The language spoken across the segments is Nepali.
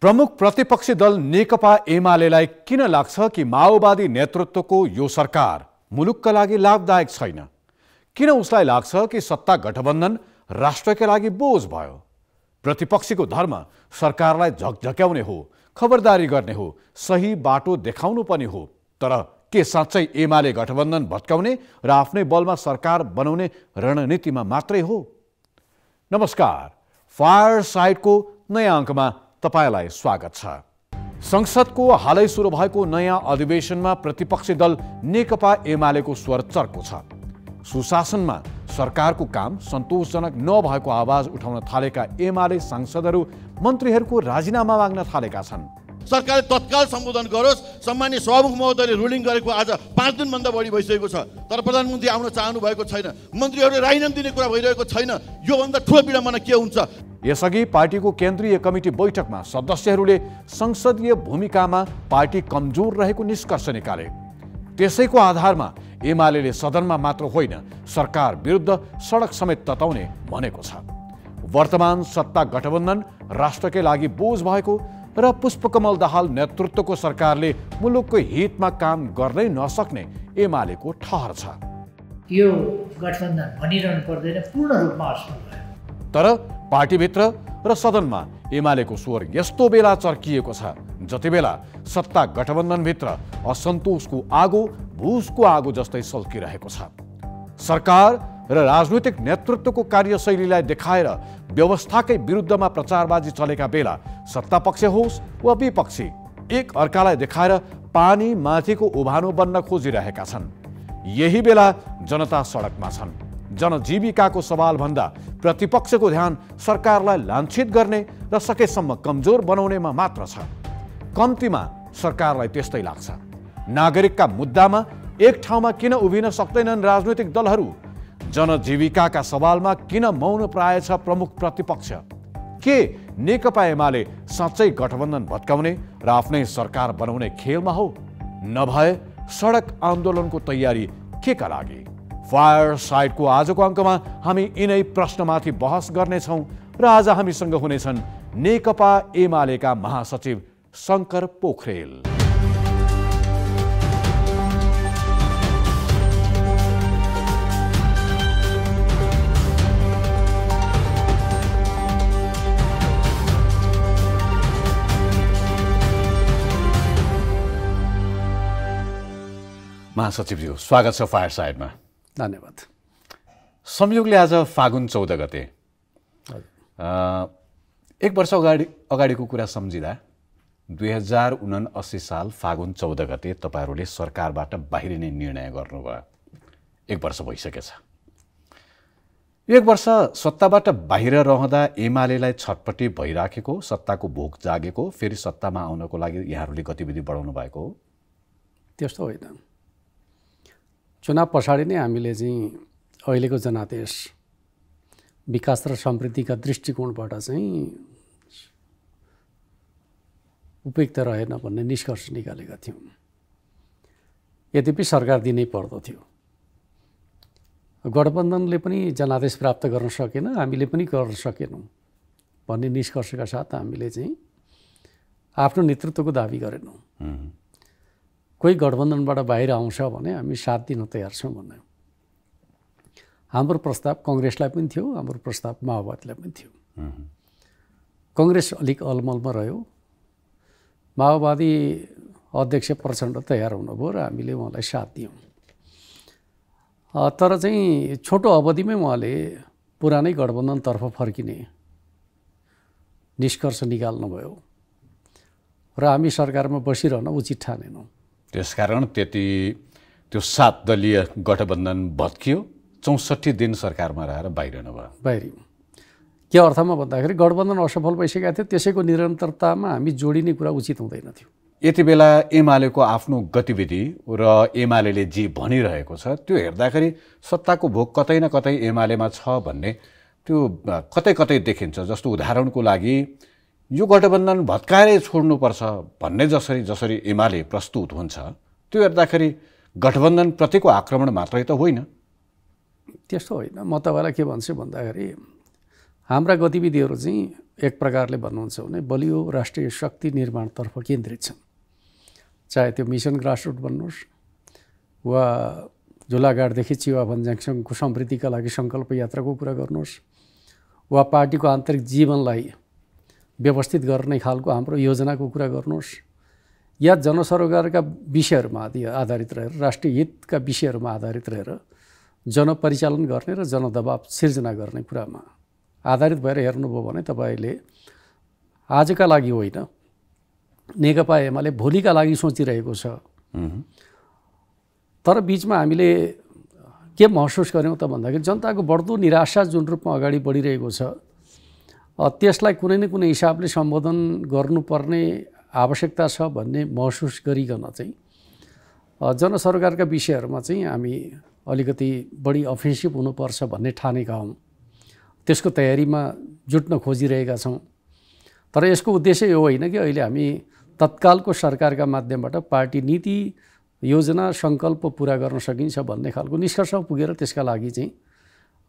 प्रमुख प्रतिपक्षी दल नेकपा एमालेलाई किन लाग्छ कि माओवादी नेतृत्वको यो सरकार मुलुकका लागि लाभदायक छैन किन उसलाई लाग्छ कि सत्ता गठबन्धन राष्ट्रका लागि बोझ भयो प्रतिपक्षीको धर्म सरकारलाई झकझक्याउने हो खबरदारी गर्ने हो सही बाटो देखाउनु पनि हो तर के साँच्चै एमाले गठबन्धन भत्काउने र आफ्नै बलमा सरकार बनाउने रणनीतिमा मात्रै हो नमस्कार फायर साइडको नयाँ अङ्कमा तपाईँलाई स्वागत छ संसदको हालै सुरु भएको नयाँ अधिवेशनमा प्रतिपक्षी दल नेकपा एमालेको स्वर चर्को छ सुशासनमा सरकारको काम सन्तोषजनक नभएको आवाज उठाउन थालेका एमाले सांसदहरू मन्त्रीहरूको राजीनामा माग्न थालेका छन् सरकारले तत्काल सम्बोधन गरोस् सम्मान्य सभामुख महोदयले रुलिङ गरेको आज पाँच दिनभन्दा बढी भइसकेको छ तर प्रधानमन्त्री आउन चाहनु भएको छैन मन्त्रीहरूले राइनन दिने कुरा भइरहेको छैन योभन्दा ठुलो विडम्बना के हुन्छ यसअघि पार्टीको केन्द्रीय कमिटी बैठकमा सदस्यहरूले संसदीय भूमिकामा पार्टी कमजोर रहेको निष्कर्ष निकाले त्यसैको आधारमा एमाले सदनमा मात्र होइन सरकार विरुद्ध सडक समेत तताउने भनेको छ वर्तमान सत्ता गठबन्धन राष्ट्रकै लागि बोझ भएको र पुष्पकमल दाहाल नेतृत्वको सरकारले मुलुकको हितमा काम गर्नै नसक्ने एमालेको ठहर छ यो गठबन्धन भनिरहनु पर्दैन पूर्ण रूपमा असफल भयो तर पार्टीभित्र र सदनमा एमालेको स्वर यस्तो बेला चर्किएको छ जति बेला सत्ता गठबन्धनभित्र असन्तोषको आगो भुसको आगो जस्तै सल्किरहेको छ सरकार र राजनैतिक नेतृत्वको कार्यशैलीलाई देखाएर व्यवस्थाकै विरुद्धमा प्रचारबाजी चलेका बेला सत्तापक्ष होस् वा विपक्षी एक अर्कालाई देखाएर पानी माथिको उभानो बन्न खोजिरहेका छन् यही बेला जनता सडकमा छन् जनजीविकाको सवालभन्दा प्रतिपक्षको ध्यान सरकारलाई लान्छित गर्ने र सकेसम्म कमजोर बनाउनेमा मात्र छ कम्तीमा सरकारलाई त्यस्तै लाग्छ नागरिकका मुद्दामा एक ठाउँमा किन उभिन सक्दैनन् राजनैतिक दलहरू जनजीविकाका सवालमा किन मौन प्राय छ प्रमुख प्रतिपक्ष के नेकपा एमाले साँच्चै गठबन्धन भत्काउने र आफ्नै सरकार बनाउने खेलमा हो नभए सडक आन्दोलनको तयारी केका लागि फायर साइडको आजको अङ्कमा हामी यिनै प्रश्नमाथि बहस गर्नेछौँ र आज हामीसँग हुनेछन् नेकपा एमालेका महासचिव शङ्कर पोखरेल महासचिवज्यू स्वागत छ फायर साइडमा धन्यवाद संयोगले आज फागुन चौध गते एक वर्ष अगाडि अगाडिको कुरा सम्झिँदा दुई हजार उना अस्सी साल फागुन चौध गते तपाईँहरूले सरकारबाट बाहिरिने निर्णय गर्नुभयो एक वर्ष भइसकेछ एक वर्ष सत्ताबाट बाहिर रहँदा एमालेलाई छटपट्टि भइराखेको सत्ताको भोक जागेको फेरि सत्तामा आउनको लागि यहाँहरूले गतिविधि बढाउनु भएको हो त्यस्तो होइन चुनाव पछाडि नै हामीले चाहिँ अहिलेको जनादेश विकास र समृद्धिका दृष्टिकोणबाट चाहिँ उपयुक्त रहेन भन्ने निष्कर्ष निकालेका थियौँ यद्यपि सरकार दिनै पर्दथ्यो गठबन्धनले पनि जनादेश प्राप्त गर्न सकेन हामीले पनि गर्न सकेनौँ भन्ने निष्कर्षका साथ हामीले चाहिँ आफ्नो नेतृत्वको दावी गरेनौँ कोही गठबन्धनबाट बाहिर आउँछ भने हामी साथ दिन तयार छौँ भन्ने हाम्रो प्रस्ताव कङ्ग्रेसलाई पनि थियो हाम्रो प्रस्ताव माओवादीलाई पनि थियो कङ्ग्रेस अलिक अलमलमा रह्यो माओवादी अध्यक्ष प्रचण्ड तयार हुनुभयो र हामीले उहाँलाई साथ दियौँ तर चाहिँ छोटो अवधिमै उहाँले पुरानै गठबन्धनतर्फ फर्किने निष्कर्ष निकाल्नुभयो र हामी सरकारमा बसिरहन उचित ठानेनौँ त्यसकारण त्यति त्यो सात दलीय गठबन्धन भत्कियो चौसठी दिन सरकारमा रहेर बाहिर नभयो बाहिरि के अर्थमा भन्दाखेरि गठबन्धन असफल भइसकेका थियो त्यसैको निरन्तरतामा हामी जोडिने कुरा उचित हुँदैन थियो यति बेला एमालेको आफ्नो गतिविधि र एमाले जे भनिरहेको छ त्यो हेर्दाखेरि सत्ताको भोग कतै न कतै एमालेमा छ भन्ने त्यो कतै कतै देखिन्छ जस्तो उदाहरणको लागि यो गठबन्धन भत्काएरै छोड्नुपर्छ भन्ने जसरी जसरी एमाले प्रस्तुत हुन्छ त्यो हेर्दाखेरि गठबन्धनप्रतिको आक्रमण मात्रै त होइन त्यस्तो होइन म तपाईँलाई के भन्छु भन्दाखेरि हाम्रा गतिविधिहरू चाहिँ एक प्रकारले भन्नुहुन्छ भने बलियो राष्ट्रिय शक्ति निर्माणतर्फ केन्द्रित छन् चाहे त्यो मिसन ग्रासरुट भन्नुहोस् वा झुलाघाटदेखि चिवा ज्याङसँगको समृद्धिका लागि सङ्कल्प यात्राको कुरा गर्नुहोस् वा पार्टीको आन्तरिक जीवनलाई व्यवस्थित गर्ने खालको हाम्रो योजनाको कुरा गर्नुहोस् या जनसरोकारका विषयहरूमा आधारित रहेर राष्ट्रिय हितका विषयहरूमा आधारित रहेर जनपरिचालन गर्ने र जनदबाव सिर्जना गर्ने कुरामा आधारित भएर हेर्नुभयो भने तपाईँले आजका लागि होइन नेकपा एमाले भोलिका लागि सोचिरहेको छ तर बिचमा हामीले के महसुस गऱ्यौँ त भन्दाखेरि जनताको बढ्दो निराशा जुन रूपमा अगाडि बढिरहेको छ त्यसलाई कुनै न कुनै हिसाबले सम्बोधन गर्नुपर्ने आवश्यकता छ भन्ने महसुस गरिकन चाहिँ जनसरकारका विषयहरूमा चाहिँ हामी अलिकति बढी अफेन्सिभ हुनुपर्छ भन्ने ठानेका हौँ त्यसको तयारीमा जुट्न खोजिरहेका छौँ तर यसको उद्देश्य यो होइन कि अहिले हामी तत्कालको सरकारका माध्यमबाट पार्टी नीति योजना सङ्कल्प पुरा गर्न सकिन्छ भन्ने खालको निष्कर्षमा पुगेर त्यसका लागि चाहिँ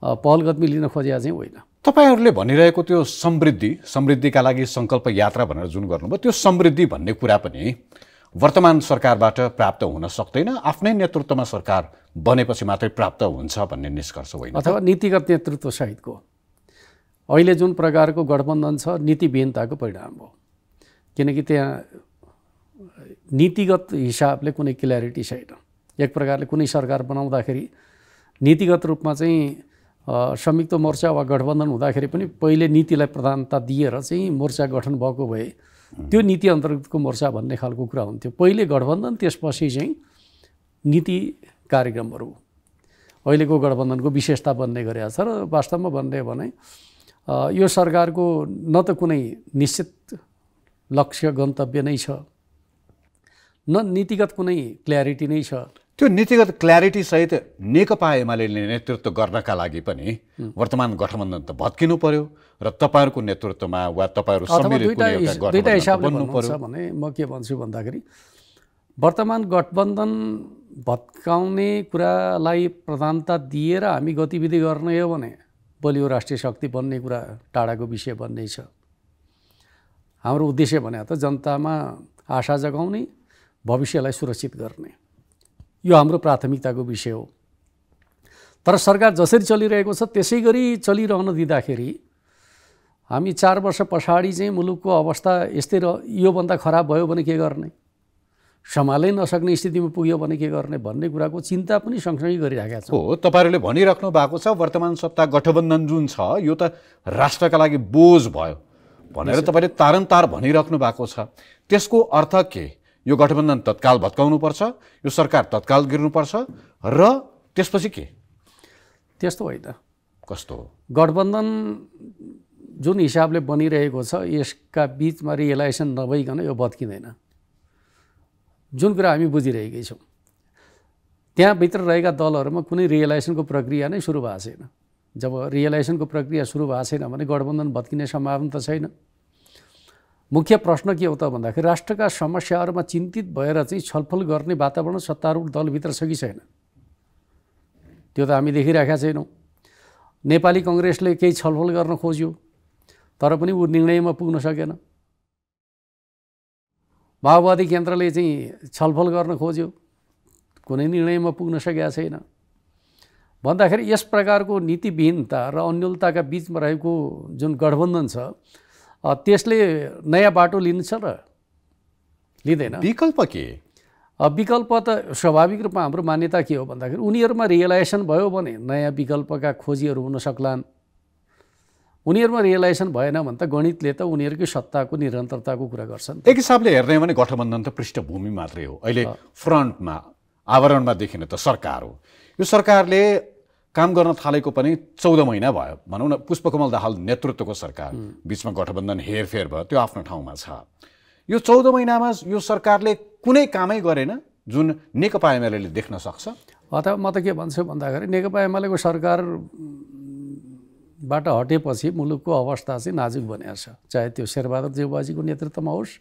पहलगतमी लिन खोजेका चाहिँ होइन तपाईँहरूले भनिरहेको त्यो समृद्धि समृद्धिका लागि सङ्कल्प यात्रा भनेर जुन गर्नुभयो त्यो समृद्धि भन्ने कुरा पनि वर्तमान सरकारबाट प्राप्त हुन सक्दैन आफ्नै नेतृत्वमा सरकार बनेपछि मात्रै प्राप्त हुन्छ भन्ने निष्कर्ष होइन अथवा नीतिगत नेतृत्वसहितको अहिले जुन प्रकारको गठबन्धन छ नीतिविहीनताको परिणाम हो किनकि त्यहाँ नीतिगत हिसाबले कुनै क्ल्यारिटी छैन एक प्रकारले कुनै सरकार बनाउँदाखेरि नीतिगत रूपमा चाहिँ संयुक्त मोर्चा वा गठबन्धन हुँदाखेरि पनि पहिले नीतिलाई प्रधानता दिएर चाहिँ मोर्चा गठन भएको भए त्यो नीति अन्तर्गतको मोर्चा भन्ने खालको कुरा हुन्थ्यो पहिले गठबन्धन त्यसपछि चाहिँ नीति कार्यक्रमहरू अहिलेको गठबन्धनको विशेषता बन्ने गरेका छ र वास्तवमा भन्ने भने यो सरकारको न त कुनै निश्चित लक्ष्य गन्तव्य नै छ न नीतिगत कुनै क्ल्यारिटी नै छ त्यो नीतिगत क्ल्यारिटीसहित नेकपा एमाले नेतृत्व गर्नका लागि पनि वर्तमान गठबन्धन त भत्किनु पर्यो र तपाईँहरूको नेतृत्वमा वा तपाईँहरू दुईवटा भने म के भन्छु भन्दाखेरि वर्तमान गठबन्धन भत्काउने कुरालाई प्रधानता दिएर हामी गतिविधि गर्ने हो भने बलियो राष्ट्रिय शक्ति बन्ने कुरा टाढाको विषय बन्ने छ हाम्रो उद्देश्य भने त जनतामा आशा जगाउने भविष्यलाई सुरक्षित गर्ने यो हाम्रो प्राथमिकताको विषय हो तर सरकार जसरी चलिरहेको छ त्यसै गरी चलिरहन दिँदाखेरि हामी चार वर्ष पछाडि चाहिँ मुलुकको अवस्था यस्तै र योभन्दा खराब भयो भने के गर्ने सम्हालै नसक्ने स्थितिमा पुग्यो भने के गर्ने भन्ने कुराको चिन्ता पनि सँगसँगै गरिरहेका छौँ हो तपाईँहरूले भनिराख्नु भएको छ वर्तमान सत्ता गठबन्धन जुन छ यो त राष्ट्रका लागि बोझ भयो भनेर तपाईँले तारन्तार भनिराख्नु भएको छ त्यसको अर्थ के यो गठबन्धन तत्काल भत्काउनुपर्छ यो सरकार तत्काल गिर्नुपर्छ र त्यसपछि के त्यस्तो होइन कस्तो गठबन्धन जुन हिसाबले बनिरहेको छ यसका बिचमा रियलाइजेसन नभइकन यो भत्किँदैन जुन कुरा हामी बुझिरहेकै छौँ त्यहाँभित्र रहेका दलहरूमा कुनै रियलाइजेसनको प्रक्रिया नै सुरु भएको छैन जब रियलाइजेसनको प्रक्रिया सुरु भएको छैन भने गठबन्धन भत्किने सम्भावना त छैन मुख्य प्रश्न के हो त भन्दाखेरि राष्ट्रका समस्याहरूमा चिन्तित भएर चाहिँ छलफल गर्ने वातावरण सत्तारूढ दलभित्र छ कि छैन त्यो त हामी देखिरहेका छैनौँ नेपाली कङ्ग्रेसले केही छलफल गर्न खोज्यो तर पनि ऊ निर्णयमा पुग्न सकेन माओवादी केन्द्रले चाहिँ छलफल गर्न खोज्यो कुनै निर्णयमा पुग्न सकेका छैन भन्दाखेरि यस प्रकारको नीतिविहीनता र अन्यलताका बिचमा रहेको जुन गठबन्धन छ त्यसले नयाँ बाटो लिन्छ र लिँदैन विकल्प के विकल्प त स्वाभाविक रूपमा हाम्रो मान्यता के हो भन्दाखेरि उनीहरूमा रियलाइजेसन भयो भने नयाँ विकल्पका खोजीहरू हुन सक्लान् उनीहरूमा रियलाइजेसन भएन भने त गणितले त उनीहरूकै सत्ताको निरन्तरताको कुरा गर्छन् एक हिसाबले हेर्ने हो भने गठबन्धन त पृष्ठभूमि मात्रै हो अहिले फ्रन्टमा आवरणमा देखिने त सरकार हो यो सरकारले काम गर्न थालेको पनि चौध महिना भयो भनौँ न पुष्पकमल दाहाल नेतृत्वको सरकार बिचमा गठबन्धन हेरफेर भयो त्यो आफ्नो ठाउँमा छ यो चौध महिनामा यो सरकारले कुनै कामै गरेन जुन नेकपा एमाले देख्न सक्छ अथवा म त के भन्छु भन्दाखेरि नेकपा एमालेको सरकारबाट हटेपछि मुलुकको अवस्था चाहिँ नाजुक बनेको छ चाहे त्यो शेरबहादुर देवबाजीको नेतृत्वमा होस्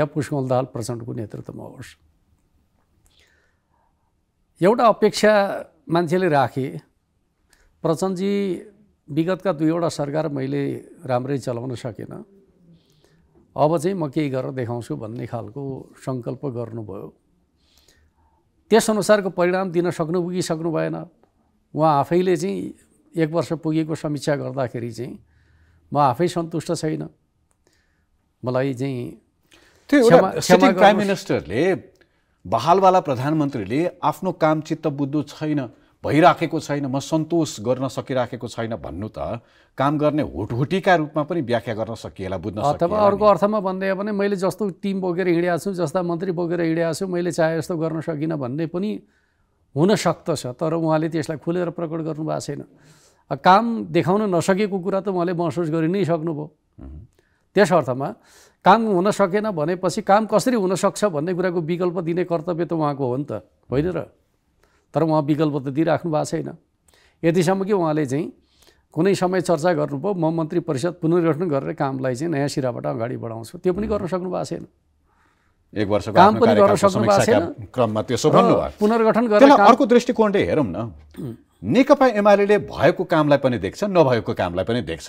या पुष्पकमल दाहाल प्रचण्डको नेतृत्वमा होस् एउटा अपेक्षा मान्छेले राखे प्रचण्डजी विगतका दुईवटा सरकार मैले राम्रै चलाउन सकेन अब चाहिँ म केही गरेर देखाउँछु भन्ने खालको सङ्कल्प गर्नुभयो त्यसअनुसारको परिणाम दिन सक्नु पुगिसक्नु भएन उहाँ आफैले चाहिँ एक वर्ष पुगेको समीक्षा गर्दाखेरि चाहिँ म आफै सन्तुष्ट छैन मलाई चाहिँ प्राइम मिनिस्टरले बहालवाला प्रधानमन्त्रीले आफ्नो काम चित्त बुझ्नु छैन भइराखेको छैन म सन्तोष गर्न सकिराखेको छैन भन्नु त काम गर्ने हुटहुटीका रूपमा पनि व्याख्या गर्न सकिएला बुझ्न अथवा अर्को अर्थमा भन्दै भने मैले जस्तो टिम बोकेर हिँडिया छु जस्ता मन्त्री बोकेर हिँडिया छु मैले चाहे जस्तो गर्न सकिनँ भन्ने पनि हुन सक्दछ तर उहाँले त्यसलाई खुलेर प्रकट गर्नु भएको छैन काम देखाउन नसकेको कुरा त उहाँले महसुस गरि नै सक्नुभयो त्यस अर्थमा काम हुन सकेन भनेपछि काम कसरी हुनसक्छ भन्ने कुराको विकल्प दिने कर्तव्य त उहाँको हो नि त होइन र तर उहाँ विकल्प त दिइराख्नु भएको छैन यतिसम्म कि उहाँले चाहिँ कुनै समय चर्चा गर्नुभयो म मन्त्री परिषद पुनर्गठन गरेर कामलाई चाहिँ नयाँ सिराबाट अगाडि बढाउँछु त्यो पनि गर्न सक्नु भएको छैन एक वर्ष काम पनि गर्न सक्नु भएको छैन क्रममा त्यसो पुनर्गठन गरेर अर्को दृष्टिकोणले हेरौँ न नेकपा एमाले भएको कामलाई पनि देख्छ नभएको कामलाई पनि देख्छ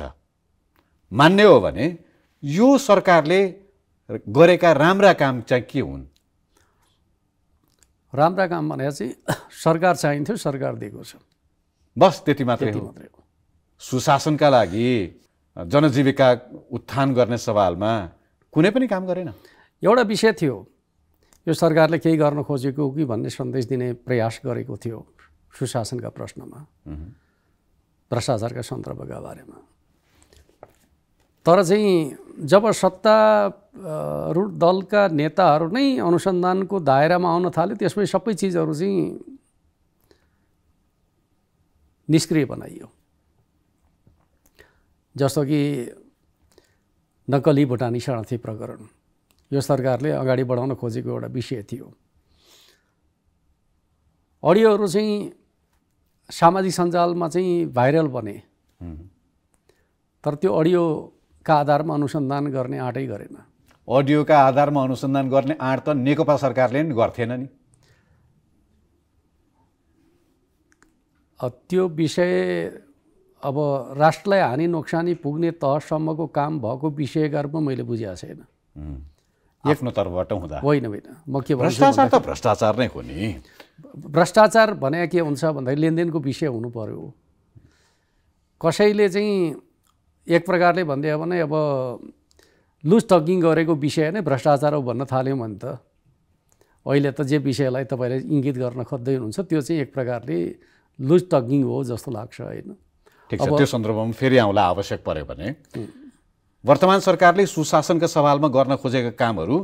मान्ने हो भने यो सरकारले गरेका राम्रा काम चाहिँ के हुन् राम्रा काम भनेर चाहिँ सरकार चाहिन्थ्यो सरकार दिएको छ बस त्यति मात्रै हो सुशासनका लागि जनजीविका उत्थान गर्ने सवालमा कुनै पनि काम गरेन एउटा विषय थियो यो सरकारले केही गर्न खोजेको कि भन्ने सन्देश दिने प्रयास गरेको थियो सुशासनका प्रश्नमा भ्रष्टाचारका सन्दर्भका बारेमा तर चाहिँ जब सत्ता रुट दलका नेताहरू नै अनुसन्धानको दायरामा आउन थाल्यो त्यसमै सबै चिजहरू चाहिँ निष्क्रिय बनाइयो जस्तो कि नक्कली भुटानी शरणार्थी प्रकरण यो सरकारले अगाडि बढाउन खोजेको एउटा विषय थियो अडियोहरू चाहिँ सामाजिक सञ्जालमा चाहिँ भाइरल बने तर त्यो अडियोका आधारमा अनुसन्धान गर्ने आँटै गरेन अडियोका आधारमा अनुसन्धान गर्ने आँट त नेकपा सरकारले नि गर्थेन नि त्यो विषय अब राष्ट्रलाई हानि नोक्सानी पुग्ने तहसम्मको काम भएको विषय गरेर मैले बुझेको छैन आफ्नो तर्फबाट हुँदा होइन होइन म के भ्रष्टाचार त भ्रष्टाचार नै हो नि भ्रष्टाचार भने के हुन्छ भन्दाखेरि लेनदेनको विषय हुनु पऱ्यो कसैले चाहिँ एक प्रकारले भनिदियो भने अब लुज टकिङ गरेको विषय नै भ्रष्टाचार हो भन्न थाल्यौँ भने त अहिले त जे विषयलाई तपाईँले इङ्गित गर्न खोज्दै हुनुहुन्छ त्यो चाहिँ एक प्रकारले लुज टकिङ हो जस्तो लाग्छ होइन त्यो सन्दर्भमा फेरि आउँला आवश्यक पऱ्यो भने वर्तमान सरकारले सुशासनका सवालमा गर्न खोजेका कामहरू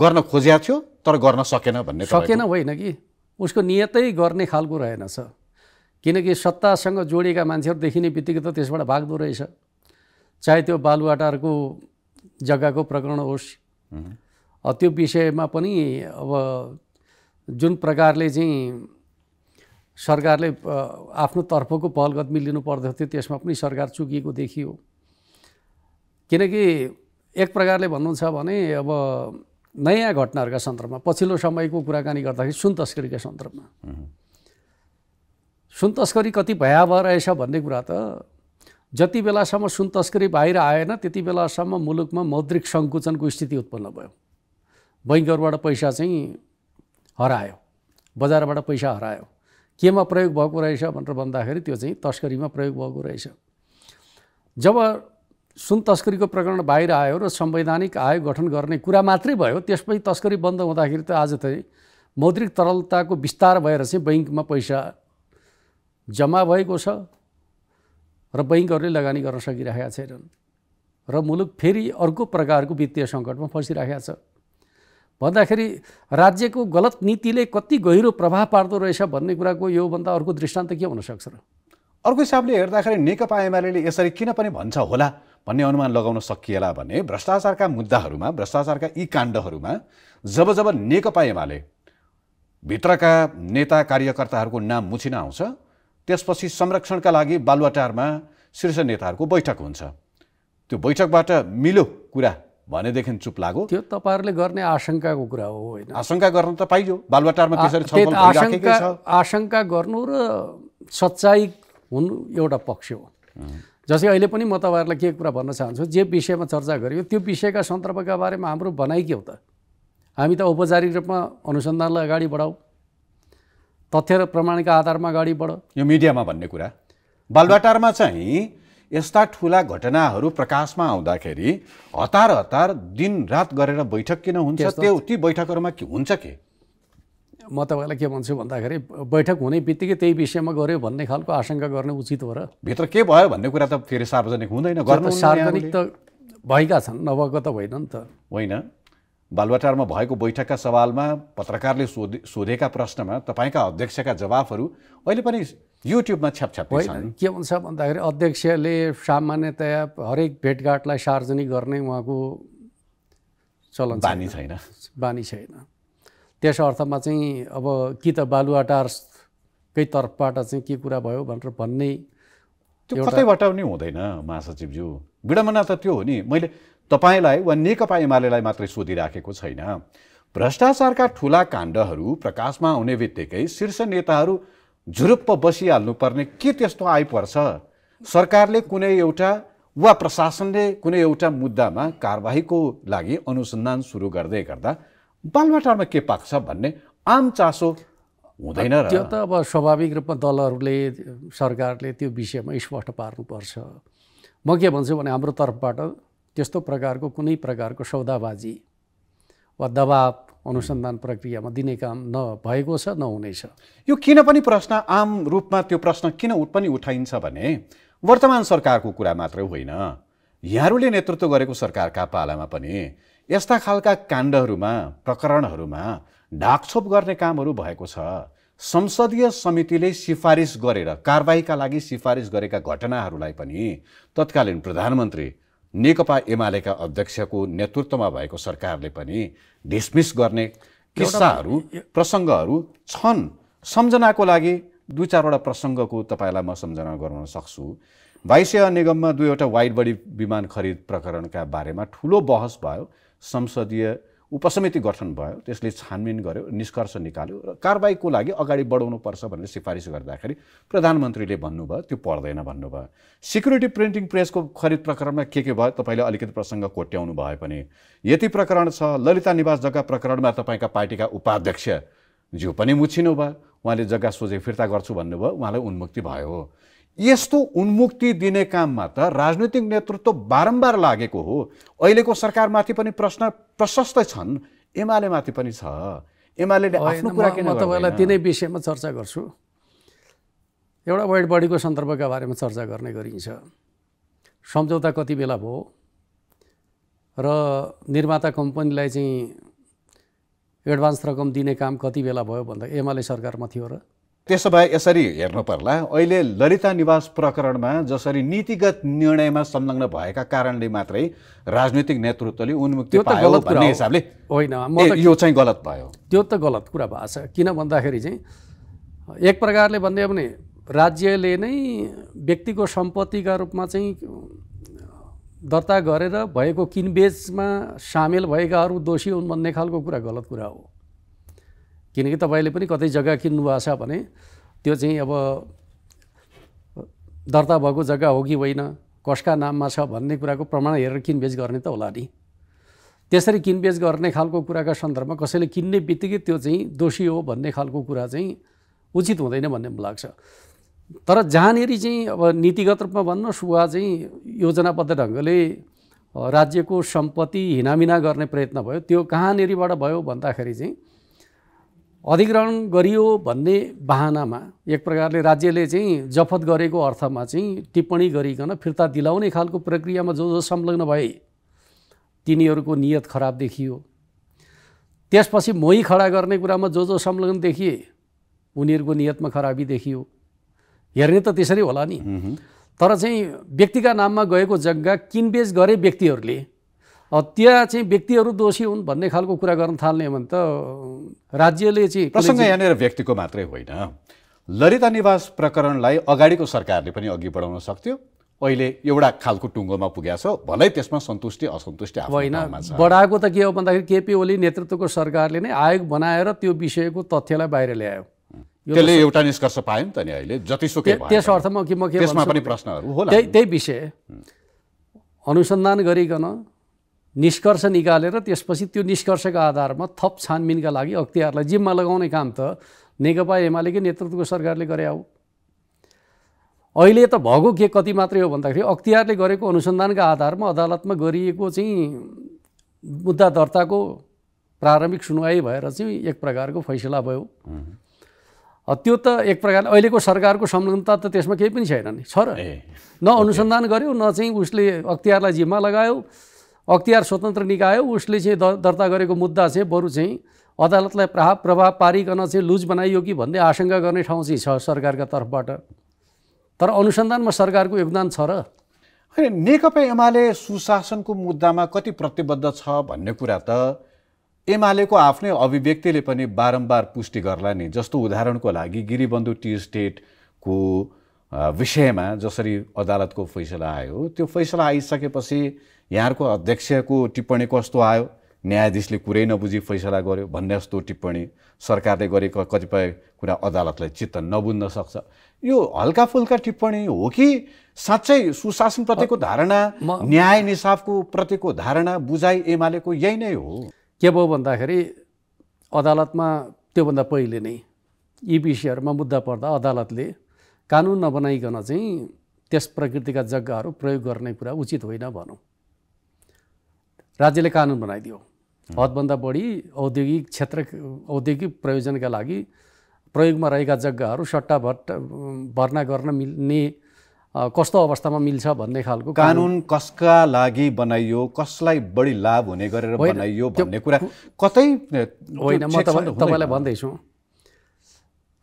गर्न खोजेको थियो तर गर्न सकेन भन्ने सकेन होइन कि उसको नियतै गर्ने खालको रहेनछ किनकि सत्तासँग जोडिएका मान्छेहरू देखिने बित्तिकै त त्यसबाट भाग्दो रहेछ चाहे त्यो बालुवाटारको जग्गाको प्रकरण होस् त्यो विषयमा पनि अब जुन प्रकारले चाहिँ सरकारले आफ्नो तर्फको पहलकदमी लिनु पर्दथ्यो त्यसमा पनि सरकार चुकिएको देखियो किनकि एक प्रकारले भन्नु छ भने अब नयाँ घटनाहरूका सन्दर्भमा पछिल्लो समयको कुराकानी गर्दाखेरि सुन तस्करीका सन्दर्भमा सुन तस्करी कति भयावह रहेछ भन्ने कुरा त जति बेलासम्म सुन तस्करी बाहिर आएन त्यति बेलासम्म मुलुकमा मौद्रिक सङ्कुचनको स्थिति उत्पन्न भयो बैङ्कहरूबाट पैसा चाहिँ हरायो बजारबाट पैसा हरायो केमा प्रयोग भएको रहेछ भनेर भन्दाखेरि त्यो चाहिँ तस्करीमा प्रयोग भएको रहेछ जब सुन तस्करीको प्रकरण बाहिर आयो र संवैधानिक आयोग गठन गर्ने कुरा मात्रै भयो त्यसपछि तस्करी बन्द हुँदाखेरि त आज त मौद्रिक तरलताको विस्तार भएर चाहिँ बैङ्कमा पैसा जम्मा भएको छ र बैङ्कहरूले लगानी गर्न सकिरहेका छैनन् र मुलुक फेरि अर्को प्रकारको वित्तीय सङ्कटमा फँसिरहेका छ भन्दाखेरि राज्यको गलत नीतिले कति गहिरो प्रभाव पार्दो रहेछ भन्ने कुराको योभन्दा अर्को दृष्टान्त के हुनसक्छ र अर्को हिसाबले हेर्दाखेरि नेकपा एमाले यसरी किन पनि भन्छ होला भन्ने अनुमान लगाउन सकिएला भने भ्रष्टाचारका मुद्दाहरूमा भ्रष्टाचारका यी काण्डहरूमा जब जब नेकपा एमाले भित्रका नेता कार्यकर्ताहरूको नाम मुछिन आउँछ त्यसपछि संरक्षणका लागि बालुवाटारमा शीर्ष नेताहरूको बैठक हुन्छ त्यो बैठकबाट मिलो कुरा भनेदेखि चुप लाग्यो त्यो तपाईँहरूले गर्ने आशंकाको कुरा हो होइन आशंका गर्न त पाइयो बालुवाटारमा त्यसरी आशंका आशंका गर्नु र सच्चाइ हुनु एउटा पक्ष हो जस्तै अहिले पनि म तपाईँहरूलाई के कुरा भन्न चाहन्छु जे विषयमा चर्चा गरियो त्यो विषयका सन्दर्भका बारेमा हाम्रो भनाइ के हो त हामी त औपचारिक रूपमा अनुसन्धानलाई अगाडि बढाउँ तथ्य र प्रमाणका आधारमा अगाडि बढ यो मिडियामा भन्ने कुरा बालबाटारमा चाहिँ यस्ता ठुला घटनाहरू प्रकाशमा आउँदाखेरि हतार हतार दिनरात गरेर बैठक किन हुन्छ त्यो ती बैठकहरूमा के हुन्छ के म तपाईँलाई के भन्छु भन्दाखेरि बैठक हुने बित्तिकै त्यही विषयमा गऱ्यो भन्ने खालको आशंका गर्ने उचित हो र भित्र के भयो भन्ने कुरा त फेरि सार्वजनिक हुँदैन सार्वजनिक त भएका छन् नभएको त होइन नि त होइन बालुवाटारमा भएको बैठकका सवालमा पत्रकारले सोधे सोधेका प्रश्नमा तपाईँका अध्यक्षका जवाफहरू अहिले पनि युट्युबमा छ्यापछ्याप के हुन्छ भन्दाखेरि अध्यक्षले सामान्यतया हरेक भेटघाटलाई सार्वजनिक गर्ने उहाँको चलन बानी छैन बानी छैन त्यस अर्थमा चाहिँ अब कि त बालुवाटारकै तर्फबाट चाहिँ के कुरा भयो भनेर भन्ने त्यो कतैबाट पनि हुँदैन महासचिवज्यू विडम्बना त त्यो हो नि मैले तपाईँलाई वा नेकपा एमालेलाई मात्रै सोधिराखेको छैन भ्रष्टाचारका ठुला काण्डहरू प्रकाशमा आउने बित्तिकै शीर्ष नेताहरू झुरुप्प बसिहाल्नुपर्ने के त्यस्तो आइपर्छ सरकारले कुनै एउटा वा प्रशासनले कुनै एउटा मुद्दामा कारवाहीको लागि अनुसन्धान सुरु गर्दै गर्दा बालमाटारमा के पाक्छ भन्ने आम चासो हुँदैन त्यो त अब स्वाभाविक रूपमा दलहरूले सरकारले त्यो विषयमा स्पष्ट पार्नुपर्छ म के भन्छु भने हाम्रो तर्फबाट त्यस्तो प्रकारको कुनै प्रकारको सौदाबाजी वा दबाब अनुसन्धान प्रक्रियामा दिने काम नभएको छ नहुनेछ यो किन पनि प्रश्न आम रूपमा त्यो प्रश्न किन पनि उठाइन्छ भने वर्तमान सरकारको कुरा मात्रै होइन यहाँहरूले नेतृत्व गरेको सरकारका पालामा पनि यस्ता खालका काण्डहरूमा प्रकरणहरूमा ढाकछोप गर्ने कामहरू भएको छ संसदीय समितिले सिफारिस गरेर कारवाहीका लागि सिफारिस गरेका घटनाहरूलाई पनि तत्कालीन प्रधानमन्त्री नेकपा एमालेका अध्यक्षको नेतृत्वमा भएको सरकारले पनि डिसमिस गर्ने किस्साहरू प्रसङ्गहरू छन् सम्झनाको लागि दुई चारवटा प्रसङ्गको तपाईँलाई म सम्झना गराउन सक्छु वायुसेवा निगममा दुईवटा वाइड बडी विमान खरिद प्रकरणका बारेमा ठुलो बहस भयो संसदीय उपसमिति गठन भयो त्यसले छानबिन गर्यो निष्कर्ष निकाल्यो र कारवाहीको लागि अगाडि बढाउनुपर्छ भनेर सिफारिस गर्दाखेरि प्रधानमन्त्रीले भन्नुभयो त्यो पर्दैन भन्नुभयो सिक्युरिटी प्रिन्टिङ प्रेसको खरिद प्रकरणमा के के भयो तपाईँले अलिकति प्रसङ्ग कोट्याउनु भए पनि यति प्रकरण छ ललिता निवास जग्गा प्रकरणमा तपाईँका पार्टीका उपाध्यक्ष ज्यू पनि मुछिनु भयो उहाँले जग्गा सोझे फिर्ता गर्छु भन्नुभयो उहाँलाई उन्मुक्ति भयो हो यस्तो उन्मुक्ति दिने काममा त राजनैतिक नेतृत्व बारम्बार लागेको हो अहिलेको सरकारमाथि पनि प्रश्न प्रशस्त छन् एमालेमाथि पनि छ एमाले आफ्नो कुरा किन तपाईँलाई तिनै विषयमा चर्चा गर्छु एउटा वाइड बडीको सन्दर्भका बारेमा चर्चा गर्ने गरिन्छ सम्झौता कति बेला भयो र निर्माता कम्पनीलाई चाहिँ एडभान्स रकम दिने काम कति बेला भयो भन्दा एमाले सरकारमा थियो र त्यसो भए यसरी हेर्नु पर्ला अहिले ललिता निवास प्रकरणमा जसरी नीतिगत निर्णयमा संलग्न भएका कारणले मात्रै राजनीतिक नेतृत्वले उन्मुक्ति भन्ने हिसाबले होइन यो चाहिँ गलत भयो त्यो त गलत कुरा भएको छ किन भन्दाखेरि चाहिँ एक प्रकारले भन्दै भने राज्यले नै व्यक्तिको सम्पत्तिका रूपमा चाहिँ दर्ता गरेर भएको किनबेचमा सामेल भएकाहरू दोषी हुन् भन्ने खालको कुरा गलत कुरा हो किनकि तपाईँले पनि कतै जग्गा किन्नुभएको छ भने त्यो चाहिँ अब दर्ता भएको जग्गा हो कि होइन कसका नाममा छ भन्ने कुराको प्रमाण हेरेर किनबेच गर्ने त होला नि त्यसरी किनबेच गर्ने खालको कुराका सन्दर्भमा कसैले किन्ने बित्तिकै त्यो चाहिँ दोषी हो भन्ने खालको कुरा चाहिँ उचित हुँदैन भन्ने मलाई लाग्छ तर जहाँनेरि चाहिँ अब नीतिगत रूपमा भन्नुहोस् सुवा चाहिँ योजनाबद्ध ढङ्गले राज्यको सम्पत्ति हिनामिना गर्ने प्रयत्न भयो त्यो कहाँनेरिबाट भयो भन्दाखेरि चाहिँ अधिग्रहण गरियो भन्ने बाहनामा एक प्रकारले राज्यले चाहिँ जफत गरेको अर्थमा चाहिँ टिप्पणी गरिकन फिर्ता दिलाउने खालको प्रक्रियामा जो जो संलग्न भए तिनीहरूको नियत खराब देखियो त्यसपछि मोही खडा गर्ने कुरामा जो जो संलग्न देखिए उनीहरूको नियतमा खराबी देखियो हेर्ने त त्यसरी होला नि तर चाहिँ व्यक्तिका नाममा गएको जग्गा किनबेच गरे व्यक्तिहरूले त्यहाँ चाहिँ व्यक्तिहरू दोषी हुन् भन्ने खालको कुरा गर्न थाल्ने हो भने त राज्यले चाहिँ प्रसङ्ग यहाँनिर व्यक्तिको मात्रै होइन ललिता निवास प्रकरणलाई अगाडिको सरकारले पनि अघि बढाउन सक्थ्यो अहिले एउटा खालको टुङ्गोमा पुगेको छ भलै त्यसमा सन्तुष्टि असन्तुष्टि होइन बढाएको त के हो भन्दाखेरि केपी ओली नेतृत्वको सरकारले नै आयोग बनाएर त्यो विषयको तथ्यलाई बाहिर ल्यायो त्यसले एउटा निष्कर्ष पायो नि त नि अहिले जतिसुकै त्यस अर्थमा के म के त्यसमा पनि प्रश्नहरू हो त्यही त्यही विषय अनुसन्धान गरिकन निष्कर्ष निकालेर त्यसपछि त्यो निष्कर्षको आधारमा थप छानबिनका लागि अख्तियारलाई जिम्मा लगाउने काम त नेकपा एमालेकै नेतृत्वको सरकारले गरे हो अहिले त भएको के कति मात्रै हो भन्दाखेरि अख्तियारले गरेको अनुसन्धानका आधारमा अदालतमा गरिएको चाहिँ मुद्दा दर्ताको प्रारम्भिक सुनवाई भएर चाहिँ एक प्रकारको फैसला भयो त्यो त एक प्रकारले अहिलेको सरकारको संलग्नता त त्यसमा केही पनि छैन नि छ र न अनुसन्धान गर्यो न चाहिँ उसले अख्तियारलाई जिम्मा लगायो अख्तियार स्वतन्त्र निकाय हो उसले चाहिँ दर्ता गरेको मुद्दा चाहिँ बरु चाहिँ अदालतलाई प्रभाव प्रभाव पारिकन चाहिँ लुज बनाइयो कि भन्ने आशंका गर्ने ठाउँ चाहिँ छ सरकारका तर्फबाट तर अनुसन्धानमा सरकारको योगदान छ र होइन नेकपा एमाले सुशासनको मुद्दामा कति प्रतिबद्ध छ भन्ने कुरा त एमालेको आफ्नै अभिव्यक्तिले पनि बारम्बार पुष्टि गर्ला नि जस्तो उदाहरणको लागि गिरिबन्धु टी स्टेटको विषयमा जसरी अदालतको फैसला आयो त्यो फैसला आइसकेपछि यहाँहरूको अध्यक्षको टिप्पणी कस्तो आयो न्यायाधीशले कुरै नबुझी फैसला गर्यो भन्ने जस्तो टिप्पणी सरकारले गरेको कतिपय कुरा अदालतलाई चित्त नबुझ्न सक्छ यो हल्का फुल्का टिप्पणी हो कि साँच्चै सुशासनप्रतिको धारणा न्याय निसाफको प्रतिको धारणा बुझाइ एमालेको यही नै हो के भयो भन्दाखेरि अदालतमा त्योभन्दा पहिले नै यी विषयहरूमा मुद्दा पर्दा अदालतले कानुन नबनाइकन चाहिँ त्यस प्रकृतिका जग्गाहरू प्रयोग गर्ने कुरा उचित होइन भनौँ राज्यले कानुन बनाइदियो हदभन्दा बढी औद्योगिक क्षेत्र औद्योगिक प्रयोजनका लागि प्रयोगमा रहेका जग्गाहरू सट्टा भट्ट भर्ना गर्न मिल्ने कस्तो अवस्थामा मिल्छ भन्ने खालको कानुन कसका लागि बनाइयो कसलाई बढी लाभ हुने गरेर बनाइयो भन्ने कुरा कतै होइन म तपाईँलाई भन्दैछु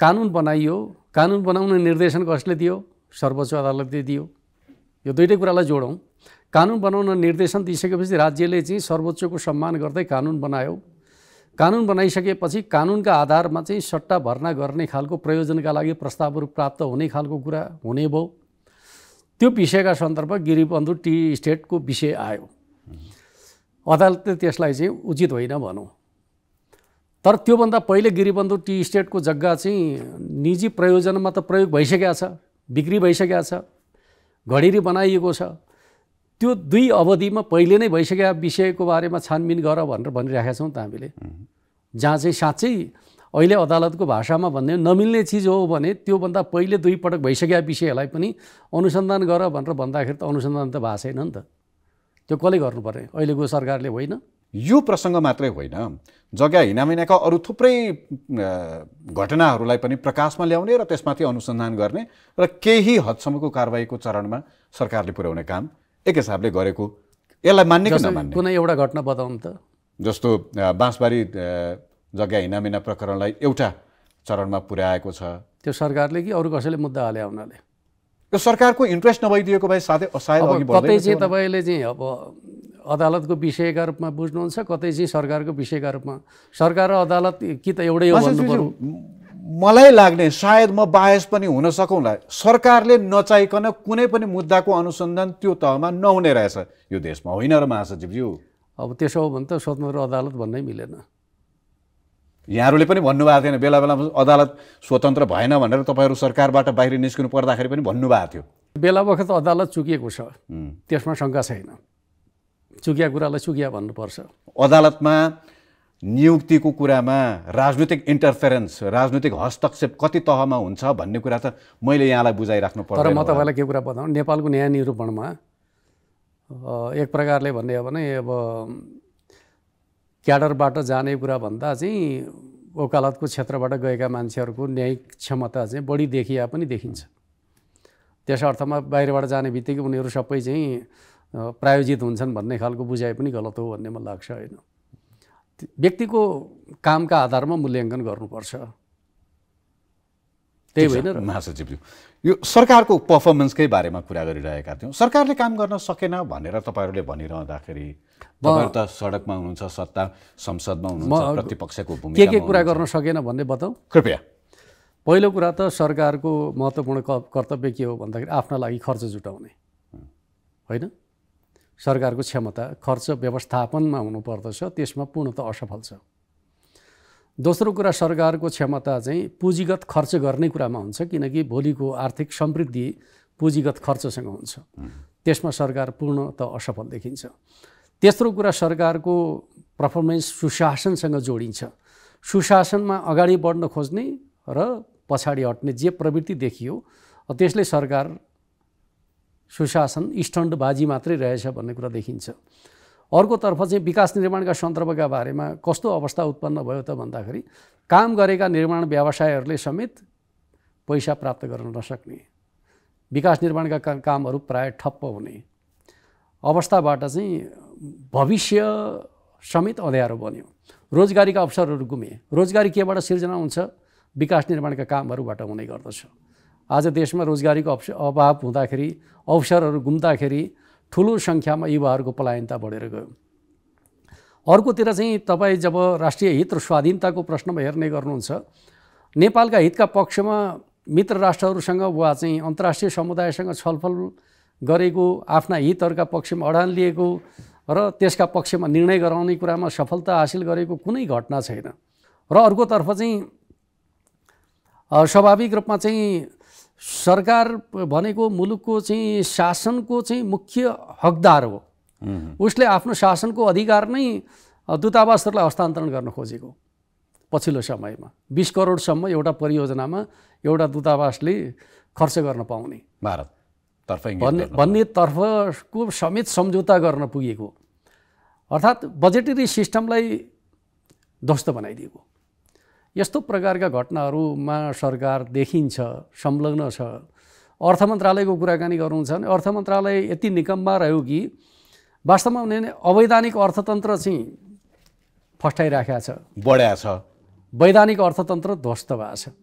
कानुन बनाइयो कानुन बनाउने निर्देशन कसले दियो सर्वोच्च अदालतले दियो यो दुइटै कुरालाई जोडौँ कानुन बनाउन निर्देशन दिइसकेपछि राज्यले चाहिँ सर्वोच्चको सम्मान गर्दै कानुन बनायो कानुन बनाइसकेपछि कानुनका आधारमा चाहिँ सट्टा भर्ना गर्ने खालको प्रयोजनका लागि प्रस्तावहरू प्राप्त हुने खालको कुरा हुने भयो त्यो विषयका सन्दर्भ गिरिबन्धु टी स्टेटको विषय आयो अदालतले त्यसलाई चाहिँ उचित होइन भनौँ तर त्योभन्दा पहिले गिरिबन्धु टी स्टेटको जग्गा चाहिँ निजी प्रयोजनमा त प्रयोग भइसकेको छ बिक्री भइसकेको छ घडेरी बनाइएको छ त्यो दुई अवधिमा पहिले नै भइसकेका विषयको बारेमा छानबिन गर भनेर भनिराखेका छौँ त हामीले जहाँ चाहिँ साँच्चै अहिले अदालतको भाषामा भन्ने नमिल्ने चिज हो भने त्योभन्दा पहिले दुईपटक भइसकेका विषयहरूलाई पनि अनुसन्धान गर भनेर भन्दाखेरि त अनुसन्धान त भएको छैन नि त त्यो कसले गर्नुपर्ने अहिलेको सरकारले होइन यो प्रसङ्ग मात्रै होइन जग्गा हिनामिनाका अरू थुप्रै घटनाहरूलाई पनि प्रकाशमा ल्याउने र त्यसमाथि अनुसन्धान गर्ने र केही हदसम्मको कारवाहीको चरणमा सरकारले पुर्याउने काम एक हिसाबले गरेको यसलाई मान्ने कुनै एउटा घटना बताउनु त जस्तो बाँसबारी जग्गा हिनामिना प्रकरणलाई एउटा चरणमा पुर्याएको छ त्यो सरकारले कि अरू कसैले मुद्दा हाले हुनाले यो सरकारको इन्ट्रेस्ट नभइदिएको भए साथै कतै चाहिँ तपाईँले चाहिँ अब अदालतको विषयका रूपमा बुझ्नुहुन्छ कतै चाहिँ सरकारको विषयका रूपमा सरकार र अदालत कि त एउटै मलाई लाग्ने सायद म बाहेस पनि हुन सकौँला सरकारले नचाहिकन कुनै पनि मुद्दाको अनुसन्धान त्यो तहमा नहुने रहेछ यो देशमा होइन र महासचिवज्यू अब त्यसो हो भने त स्वतन्त्र अदालत भन्नै मिलेन यहाँहरूले पनि भन्नुभएको थिएन बेला बेलामा अदालत स्वतन्त्र भएन भनेर तपाईँहरू सरकारबाट बाहिर निस्किनु पर्दाखेरि पनि भन्नुभएको थियो बेला बखत अदालत चुकिएको छ त्यसमा शङ्का छैन चुकिया कुरालाई चुकिया भन्नुपर्छ अदालतमा नियुक्तिको कुरामा राजनीतिक इन्टरफेरेन्स राजनीतिक हस्तक्षेप कति तहमा हुन्छ भन्ने कुरा त मैले यहाँलाई बुझाइराख्नु पर्छ तर म तपाईँलाई के कुरा बताउँ नेपालको न्याय निरूपणमा एक प्रकारले भन्ने हो भने अब क्याडरबाट जाने कुरा भन्दा चाहिँ वकालतको क्षेत्रबाट गएका मान्छेहरूको न्यायिक क्षमता चाहिँ बढी देखिया पनि देखिन्छ त्यस अर्थमा बाहिरबाट जाने बित्तिकै उनीहरू सबै चाहिँ प्रायोजित हुन्छन् भन्ने खालको बुझाइ पनि गलत हो भन्ने मलाई लाग्छ होइन व्यक्तिको कामका आधारमा मूल्याङ्कन गर्नुपर्छ त्यही होइन महासचिवज्यू यो सरकारको पर्फर्मेन्सकै बारेमा कुरा गरिरहेका थियौँ सरकारले काम गर्न सकेन भनेर तपाईँहरूले भनिरहँदाखेरि त सडकमा हुनुहुन्छ सत्ता संसदमा हुनुहुन्छ प्रतिपक्षको के के कुरा गर्न सकेन भन्ने बताउँ कृपया पहिलो कुरा त सरकारको महत्त्वपूर्ण कर्तव्य के हो भन्दाखेरि आफ्ना लागि खर्च जुटाउने होइन सरकारको क्षमता खर्च व्यवस्थापनमा हुनुपर्दछ त्यसमा पूर्णत असफल छ दोस्रो कुरा सरकारको क्षमता चाहिँ पुँजीगत खर्च गर्ने कुरामा हुन्छ किनकि भोलिको आर्थिक समृद्धि पुँजीगत खर्चसँग हुन्छ त्यसमा सरकार पूर्णत असफल देखिन्छ तेस्रो कुरा सरकारको पर्फर्मेन्स सुशासनसँग जोडिन्छ सुशासनमा अगाडि बढ्न खोज्ने र पछाडि हट्ने जे प्रवृत्ति देखियो त्यसले सरकार सुशासन बाजी मात्रै रहेछ भन्ने कुरा देखिन्छ अर्कोतर्फ चाहिँ विकास निर्माणका सन्दर्भका बारेमा कस्तो अवस्था उत्पन्न भयो त भन्दाखेरि काम गरेका निर्माण व्यवसायहरूले समेत पैसा प्राप्त गर्न नसक्ने विकास निर्माणका का, कामहरू प्राय ठप्प हुने अवस्थाबाट चाहिँ भविष्य समेत अँध्यारो बन्यो रोजगारीका अवसरहरू गुमे रोजगारी केबाट सिर्जना हुन्छ विकास निर्माणका कामहरूबाट हुने गर्दछ आज देशमा रोजगारीको अप्स अभाव हुँदाखेरि अवसरहरू गुम्दाखेरि ठुलो सङ्ख्यामा युवाहरूको पलायनता बढेर गयो अर्कोतिर चाहिँ तपाईँ जब राष्ट्रिय हित र स्वाधीनताको प्रश्नमा हेर्ने गर्नुहुन्छ नेपालका हितका पक्षमा मित्र राष्ट्रहरूसँग वा चाहिँ अन्तर्राष्ट्रिय समुदायसँग छलफल गरेको आफ्ना हितहरूका पक्षमा अडान लिएको र त्यसका पक्षमा निर्णय गराउने कुरामा सफलता हासिल गरेको कुनै घटना छैन र अर्कोतर्फ चाहिँ स्वाभाविक रूपमा चाहिँ सरकार भनेको मुलुकको चाहिँ शासनको चाहिँ मुख्य हकदार हो उसले आफ्नो शासनको अधिकार नै दूतावासहरूलाई हस्तान्तरण गर्न खोजेको पछिल्लो समयमा बिस करोडसम्म एउटा परियोजनामा एउटा दूतावासले खर्च गर्न पाउने भारत तर्फ भन्ने भन्नेतर्फको समेत सम्झौता गर्न पुगेको अर्थात् बजेटरी सिस्टमलाई ध्वस्त बनाइदिएको यस्तो प्रकारका घटनाहरूमा सरकार देखिन्छ संलग्न छ अर्थ मन्त्रालयको कुराकानी गर्नुहुन्छ भने अर्थ मन्त्रालय यति निकम्मा रह्यो कि वास्तवमा उनीहरूले अवैधानिक अर्थतन्त्र चाहिँ फस्टाइराख्या छ बढ्या छ वैधानिक अर्थतन्त्र ध्वस्त भएको छ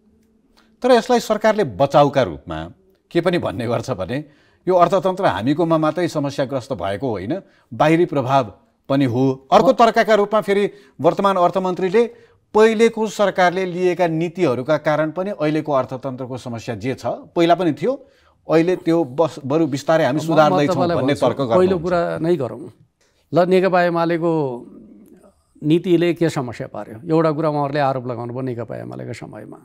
तर यसलाई सरकारले बचाउका रूपमा के पनि भन्ने गर्छ भने यो अर्थतन्त्र हामीकोमा मात्रै समस्याग्रस्त भएको होइन बाहिरी प्रभाव पनि हो अर्को तर्काका रूपमा फेरि वर्तमान अर्थमन्त्रीले पहिलेको सरकारले लिएका नीतिहरूका कारण पनि अहिलेको अर्थतन्त्रको समस्या जे छ पहिला पनि थियो अहिले त्यो बस बरु बिस्तारै हामी सुधार्दैछौँ भन्ने तर्क पहिलो कुरा नै गरौँ ल नेकपा एमालेको नीतिले के समस्या पार्यो एउटा कुरा उहाँहरूले आरोप लगाउनु भयो नेकपा एमालेको समयमा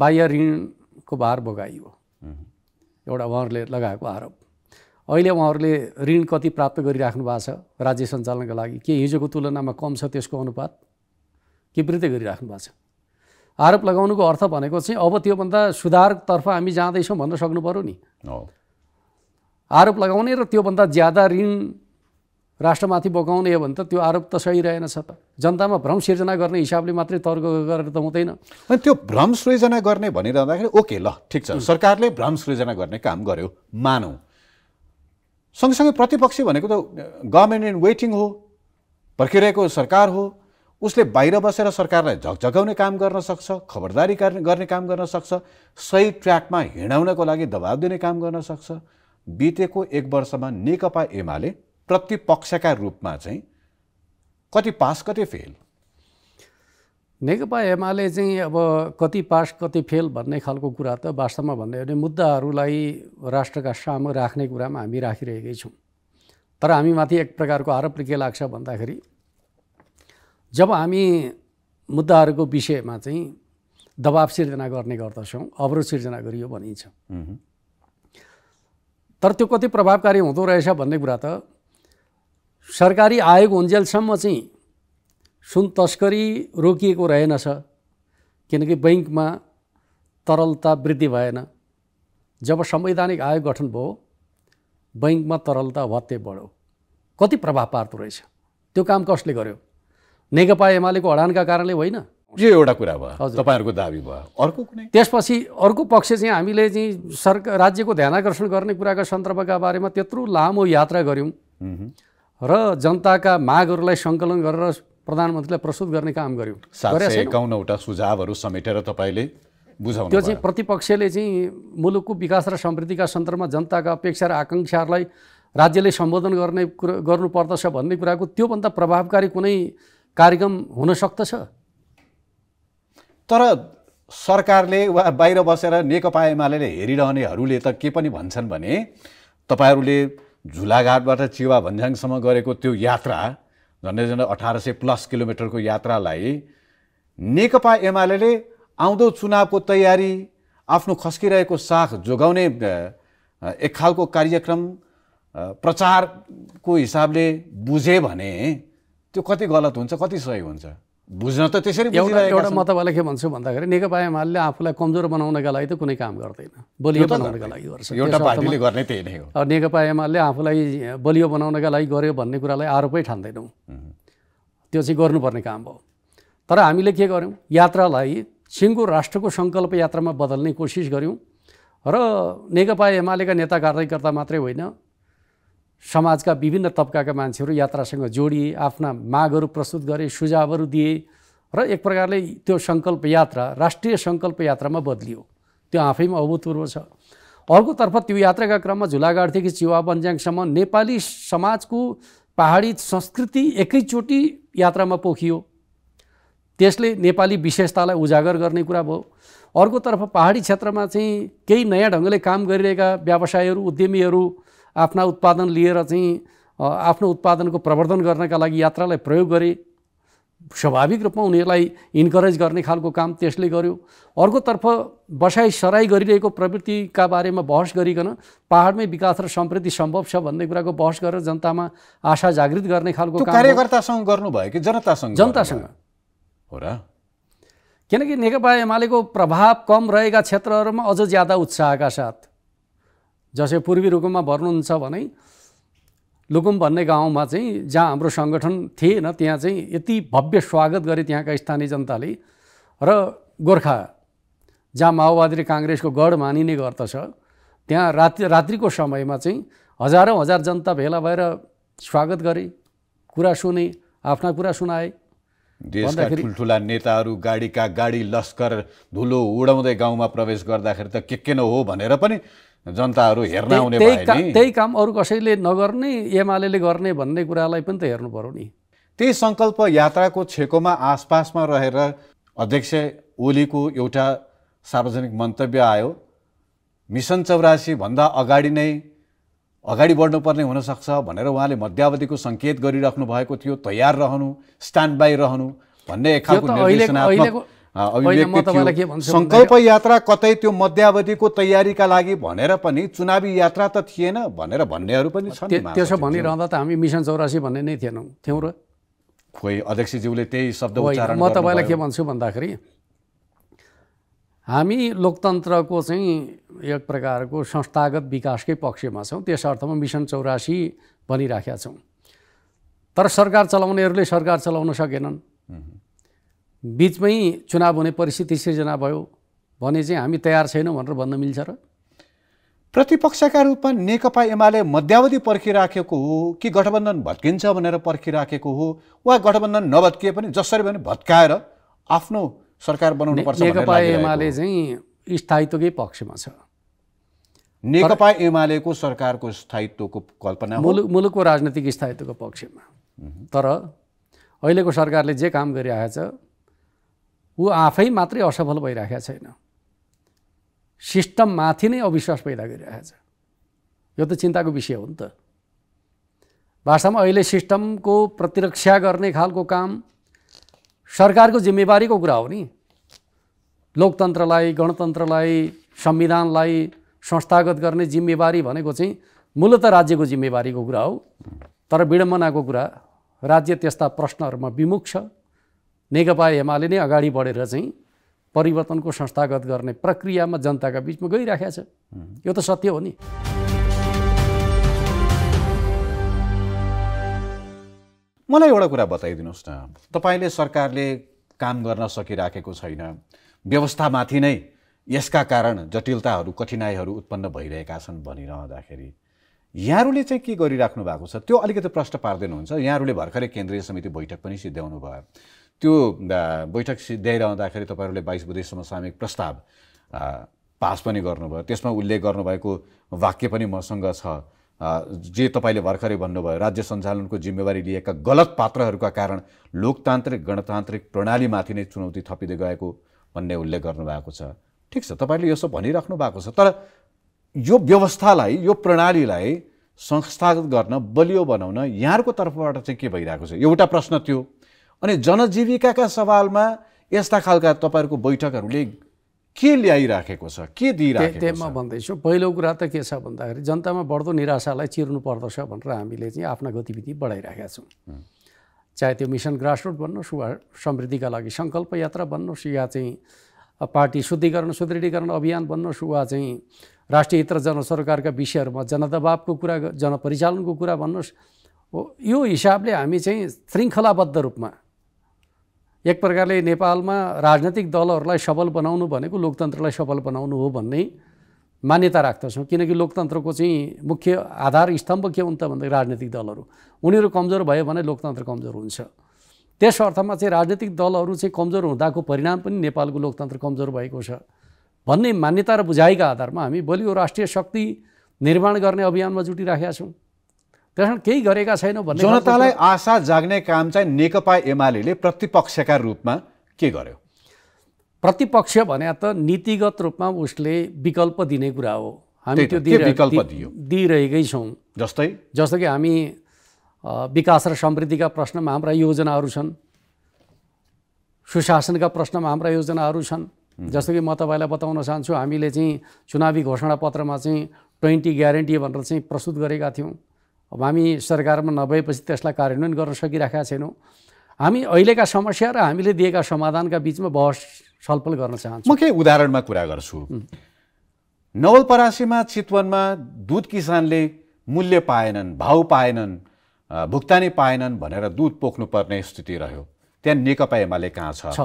बाह्य ऋणको भार भोगाइयो एउटा उहाँहरूले लगाएको आरोप अहिले उहाँहरूले ऋण कति प्राप्त गरिराख्नु भएको छ राज्य सञ्चालनका लागि के हिजोको तुलनामा कम छ त्यसको अनुपात विपरीतै गरिराख्नु भएको छ आरोप लगाउनुको अर्थ भनेको चाहिँ अब त्योभन्दा सुधारतर्फ हामी जाँदैछौँ भन्न सक्नु पऱ्यो नि आरोप लगाउने र त्योभन्दा ज्यादा ऋण राष्ट्रमाथि बोकाउने हो भने त त्यो आरोप त सही छ त जनतामा भ्रम सिर्जना गर्ने हिसाबले मात्रै तर्क गरेर त हुँदैन अनि त्यो भ्रम सृजना गर्ने भनिरहँदाखेरि ओके ल ठिक छ सरकारले भ्रम सृजना गर्ने काम गर्यो मानौँ सँगसँगै प्रतिपक्षी भनेको त गभर्मेन्ट इन वेटिङ हो पर्खिरहेको सरकार हो उसले बाहिर बसेर सरकारलाई झकझकाउने काम गर्न सक्छ खबरदारी गर्ने काम गर्न सक्छ सही ट्र्याकमा हिँडाउनको लागि दबाब दिने काम गर्न सक्छ बितेको एक वर्षमा नेकपा एमाले प्रतिपक्षका रूपमा चाहिँ कति पास कति फेल नेकपा एमाले चाहिँ अब कति पास कति फेल भन्ने खालको कुरा त वास्तवमा हो भने मुद्दाहरूलाई राष्ट्रका सामु राख्ने कुरामा हामी राखिरहेकै छौँ तर हामीमाथि एक प्रकारको आरोप के लाग्छ भन्दाखेरि जब हामी मुद्दाहरूको विषयमा चाहिँ दबाब सिर्जना गर्ने गर्दछौँ अवरोध सिर्जना गरियो भनिन्छ तर त्यो कति प्रभावकारी हुँदो रहेछ भन्ने कुरा त सरकारी आयोग हुन्जेलसम्म चाहिँ सुन तस्करी रोकिएको रहेनछ किनकि बैङ्कमा तरलता वृद्धि भएन जब संवैधानिक आयोग गठन भयो बैङ्कमा तरलता भत्ते बढ्यो कति प्रभाव पार्दो रहेछ त्यो काम कसले गर्यो नेकपा एमालेको हडानका कारणले होइन यो एउटा कुरा भयो तपाईँहरूको दाबी भयो अर्को कुनै त्यसपछि अर्को पक्ष चाहिँ हामीले चाहिँ सरकार राज्यको ध्यान आकर्षण गर्ने कुराका सन्दर्भका बारेमा त्यत्रो लामो यात्रा गऱ्यौँ र जनताका मागहरूलाई सङ्कलन गरेर प्रधानमन्त्रीलाई प्रस्तुत गर्ने काम गऱ्यौँ एकाउन्नवटा सुझावहरू समेटेर तपाईँले बुझाउनु त्यो चाहिँ प्रतिपक्षले चाहिँ मुलुकको विकास र समृद्धिका सन्दर्भमा जनताका अपेक्षा र आकाङ्क्षाहरूलाई राज्यले सम्बोधन गर्ने कुरो गर्नुपर्दछ भन्ने कुराको त्योभन्दा प्रभावकारी कुनै कार्यक्रम हुन सक्दछ तर सरकारले वा बाहिर बसेर नेकपा एमाले हेरिरहनेहरूले त के पनि भन्छन् भने तपाईँहरूले झुलाघाटबाट चिवा भन्ज्याङसम्म गरेको त्यो यात्रा झन्डै झन्डै अठार सय प्लस किलोमिटरको यात्रालाई नेकपा एमाले आउँदो चुनावको तयारी आफ्नो खस्किरहेको साख जोगाउने एक खालको कार्यक्रम प्रचारको हिसाबले बुझे भने त्यो कति गलत हुन्छ कति सही हुन्छ बुझ्न त त्यसरी एउटा एउटा म तपाईँलाई के भन्छु भन्दाखेरि नेकपा एमाले आफूलाई कमजोर बनाउनका लागि त कुनै काम गर्दैन बलियो बनाउनका लागि गर्छ एउटा पार्टीले गर्ने त्यही नै हो नेकपा एमाले आफूलाई बलियो बनाउनका लागि गर्यो भन्ने कुरालाई आरोपै ठान्दैनौँ त्यो चाहिँ गर्नुपर्ने काम हो तर हामीले के गर्यौँ यात्रालाई सिङ्गो राष्ट्रको सङ्कल्प यात्रामा बदल्ने कोसिस गऱ्यौँ र नेकपा एमालेका नेता कार्यकर्ता मात्रै होइन समाजका विभिन्न तबकाका मान्छेहरू यात्रासँग जोडिए आफ्ना मागहरू प्रस्तुत गरे सुझावहरू दिए र एक प्रकारले त्यो सङ्कल्प यात्रा राष्ट्रिय सङ्कल्प यात्रामा बदलियो त्यो आफैमा अभूतपूर्व छ अर्कोतर्फ त्यो यात्राका क्रममा झुलागाडदेखि चिवा बन्ज्याङसम्म नेपाली समाजको पहाडी संस्कृति एकैचोटि यात्रामा पोखियो त्यसले नेपाली विशेषतालाई उजागर गर्ने कुरा भयो अर्कोतर्फ पहाडी क्षेत्रमा चाहिँ केही नयाँ ढङ्गले काम गरिरहेका व्यवसायहरू उद्यमीहरू आफ्ना उत्पादन लिएर चाहिँ आफ्नो उत्पादनको प्रवर्धन गर्नका लागि यात्रालाई प्रयोग गरे स्वाभाविक रूपमा उनीहरूलाई इन्करेज गर्ने खालको काम त्यसले गर्यो अर्कोतर्फ बसाइ सराई गरिरहेको प्रवृत्तिका बारेमा बहस गरिकन पाहाडमै विकास र समृद्धि सम्भव छ भन्ने कुराको बहस गरेर जनतामा आशा जागृत गर्ने खालको कार्यकर्तासँग गर्नुभयो कि जनतासँग जनतासँग हो र किनकि नेकपा एमालेको प्रभाव कम रहेका क्षेत्रहरूमा अझ ज्यादा उत्साहका साथ जसै पूर्वी रुकुममा भर्नुहुन्छ भने लुकुम भन्ने गाउँमा चाहिँ जहाँ हाम्रो सङ्गठन थिएन त्यहाँ चाहिँ यति भव्य स्वागत गरे त्यहाँका स्थानीय जनताले र गोर्खा जहाँ माओवादी र काङ्ग्रेसको गढ मानिने गर्दछ त्यहाँ राति रात्रिको समयमा चाहिँ हजारौँ हजार जनता भेला भएर स्वागत गरे कुरा सुने आफ्ना कुरा सुनाए देशका ठुल्ठुला नेताहरू गाडीका गाडी लस्कर धुलो उडाउँदै गाउँमा प्रवेश गर्दाखेरि त के के न हो भनेर पनि जनताहरू हेर्न आउने त्यही काम अरू कसैले नगर्ने एमाले गर्ने भन्ने कुरालाई पनि त हेर्नु पर्यो नि त्यही सङ्कल्प यात्राको छेकोमा आसपासमा रहेर अध्यक्ष ओलीको एउटा सार्वजनिक मन्तव्य आयो मिसन चौरासीभन्दा अगाडि नै अगाडि बढ्नुपर्ने हुनसक्छ भनेर उहाँले मध्यावधिको सङ्केत गरिराख्नु भएको थियो तयार रहनु स्ट्यान्ड बाई रहनु भन्ने एक खालको सङ्कल्प यात्रा कतै त्यो मध्यावधिको तयारीका लागि भनेर पनि चुनावी यात्रा त थिएन भनेर भन्नेहरू पनि छन् त्यसो भनिरहँदा त हामी मिसन चौरासी भन्ने नै थिएनौँ थियौँ र खोइ अध्यक्षज्यूले त्यही शब्द म तपाईँलाई के भन्छु भन्दाखेरि हामी लोकतन्त्रको चाहिँ एक प्रकारको संस्थागत विकासकै पक्षमा छौँ त्यस अर्थमा मिसन चौरासी भनिराखेका छौँ तर सरकार चलाउनेहरूले सरकार चलाउन सकेनन् बिचमै चुनाव हुने परिस्थिति सिर्जना भयो भने चाहिँ हामी तयार छैनौँ भनेर भन्न मिल्छ र प्रतिपक्षका रूपमा नेकपा एमाले मध्यावधि पर्खिराखेको हो कि गठबन्धन भत्किन्छ भनेर पर्खिराखेको हो वा गठबन्धन नभत्किए पनि जसरी पनि भत्काएर आफ्नो सरकार बनाउनु पर्छ नेकपा एमाले चाहिँ स्थायित्वकै पक्षमा छ नेकपा एमालेको सरकारको स्थायित्वको कल्पना मुलुक मुलुकको राजनैतिक स्थायित्वको पक्षमा तर अहिलेको सरकारले जे काम गरिरहेछ ऊ आफै मात्रै असफल भइरहेको छैन सिस्टममाथि नै अविश्वास पैदा गरिरहेको छ यो त चिन्ताको विषय हो नि त भाषामा अहिले सिस्टमको प्रतिरक्षा गर्ने खालको काम सरकारको जिम्मेवारीको कुरा हो नि लोकतन्त्रलाई गणतन्त्रलाई संविधानलाई संस्थागत गर्ने जिम्मेवारी भनेको चाहिँ मूलत राज्यको जिम्मेवारीको कुरा हो तर विडम्बनाको कुरा राज्य त्यस्ता प्रश्नहरूमा विमुख छ नेकपा एमाले नै अगाडि बढेर चाहिँ परिवर्तनको संस्थागत गर्ने प्रक्रियामा जनताका बिचमा गइराखेको छ यो त सत्य हो नि मलाई एउटा कुरा बताइदिनुहोस् न तपाईँले सरकारले काम गर्न सकिराखेको छैन व्यवस्थामाथि नै यसका कारण जटिलताहरू कठिनाइहरू उत्पन्न भइरहेका छन् भनिरहँदाखेरि यहाँहरूले चाहिँ के गरिराख्नु भएको छ त्यो अलिकति प्रश्न हुन्छ यहाँहरूले भर्खरै केन्द्रीय समिति बैठक पनि सिद्ध्याउनु भयो त्यो बैठक सिद्ध्याइरहँदाखेरि तपाईँहरूले बाइस बुधेसम्म सामूहिक प्रस्ताव पास पनि गर्नुभयो त्यसमा उल्लेख गर्नुभएको वाक्य पनि मसँग छ जे तपाईँले भर्खरै भन्नुभयो राज्य सञ्चालनको जिम्मेवारी लिएका गलत पात्रहरूका कारण लोकतान्त्रिक गणतान्त्रिक प्रणालीमाथि नै चुनौती थपिँदै गएको भन्ने उल्लेख गर्नुभएको छ ठिक छ तपाईँले यो सब भनिराख्नु भएको छ तर यो व्यवस्थालाई यो प्रणालीलाई संस्थागत गर्न बलियो बनाउन यहाँहरूको तर्फबाट चाहिँ के भइरहेको छ एउटा प्रश्न त्यो अनि जनजीविकाका सवालमा यस्ता खालका तपाईँहरूको बैठकहरूले के ल्याइराखेको छ के दिइराखेको म भन्दैछु पहिलो कुरा त के छ भन्दाखेरि जनतामा बढ्दो निराशालाई चिर्नु पर्दछ भनेर हामीले चाहिँ आफ्ना गतिविधि बढाइराखेका छौँ चाहे त्यो मिसन ग्रासरुट भन्नुहोस् वा समृद्धिका लागि सङ्कल्प यात्रा भन्नुहोस् या चाहिँ पार्टी शुद्धिकरण सुदृढीकरण अभियान भन्नुहोस् वा चाहिँ राष्ट्रिय हित र जनसरकारका विषयहरूमा जनदबावको कुरा जनपरिचालनको कुरा भन्नुहोस् यो हिसाबले हामी चाहिँ श्रृङ्खलाबद्ध रूपमा एक प्रकारले नेपालमा राजनैतिक दलहरूलाई सबल बनाउनु भनेको लोकतन्त्रलाई सबल बनाउनु हो भन्ने मान्यता राख्दछौँ किनकि लोकतन्त्रको चाहिँ मुख्य आधार स्तम्भ के हुन् त भन्दा राजनैतिक दलहरू उनीहरू कमजोर भयो भने लोकतन्त्र कमजोर हुन्छ त्यस अर्थमा चाहिँ राजनैतिक दलहरू चाहिँ कमजोर हुँदाको परिणाम पनि नेपालको लोकतन्त्र कमजोर भएको छ भन्ने मान्यता र बुझाइका आधारमा हामी बलियो राष्ट्रिय शक्ति निर्माण गर्ने अभियानमा जुटिराखेका छौँ कारण केही गरेका छैनौँ भन्ने जनतालाई आशा जाग्ने काम चाहिँ नेकपा एमाले प्रतिपक्षका रूपमा के गर्यो प्रतिपक्ष भने त नीतिगत रूपमा उसले विकल्प दिने कुरा हो हामी त्यो दिइरहेकै छौँ जस्तै जस्तो कि हामी विकास र समृद्धिका प्रश्नमा हाम्रा योजनाहरू छन् सुशासनका प्रश्नमा हाम्रा योजनाहरू छन् जस्तो कि म तपाईँलाई बताउन चाहन्छु हामीले चाहिँ चुनावी घोषणापत्रमा चाहिँ ट्वेन्टी ग्यारेन्टी भनेर चाहिँ प्रस्तुत गरेका थियौँ अब हामी सरकारमा नभएपछि त्यसलाई कार्यान्वयन गर्न सकिरहेका छैनौँ हामी अहिलेका समस्या र हामीले दिएका समाधानका बिचमा बहस छलफल गर्न चाहन्छु म केही उदाहरणमा कुरा गर्छु नवलपरासीमा चितवनमा दुध किसानले मूल्य पाएनन् भाउ पाएनन् भुक्तानी पाएनन् भनेर दुध पोख्नुपर्ने स्थिति रह्यो त्यहाँ नेकपा एमाले कहाँ छ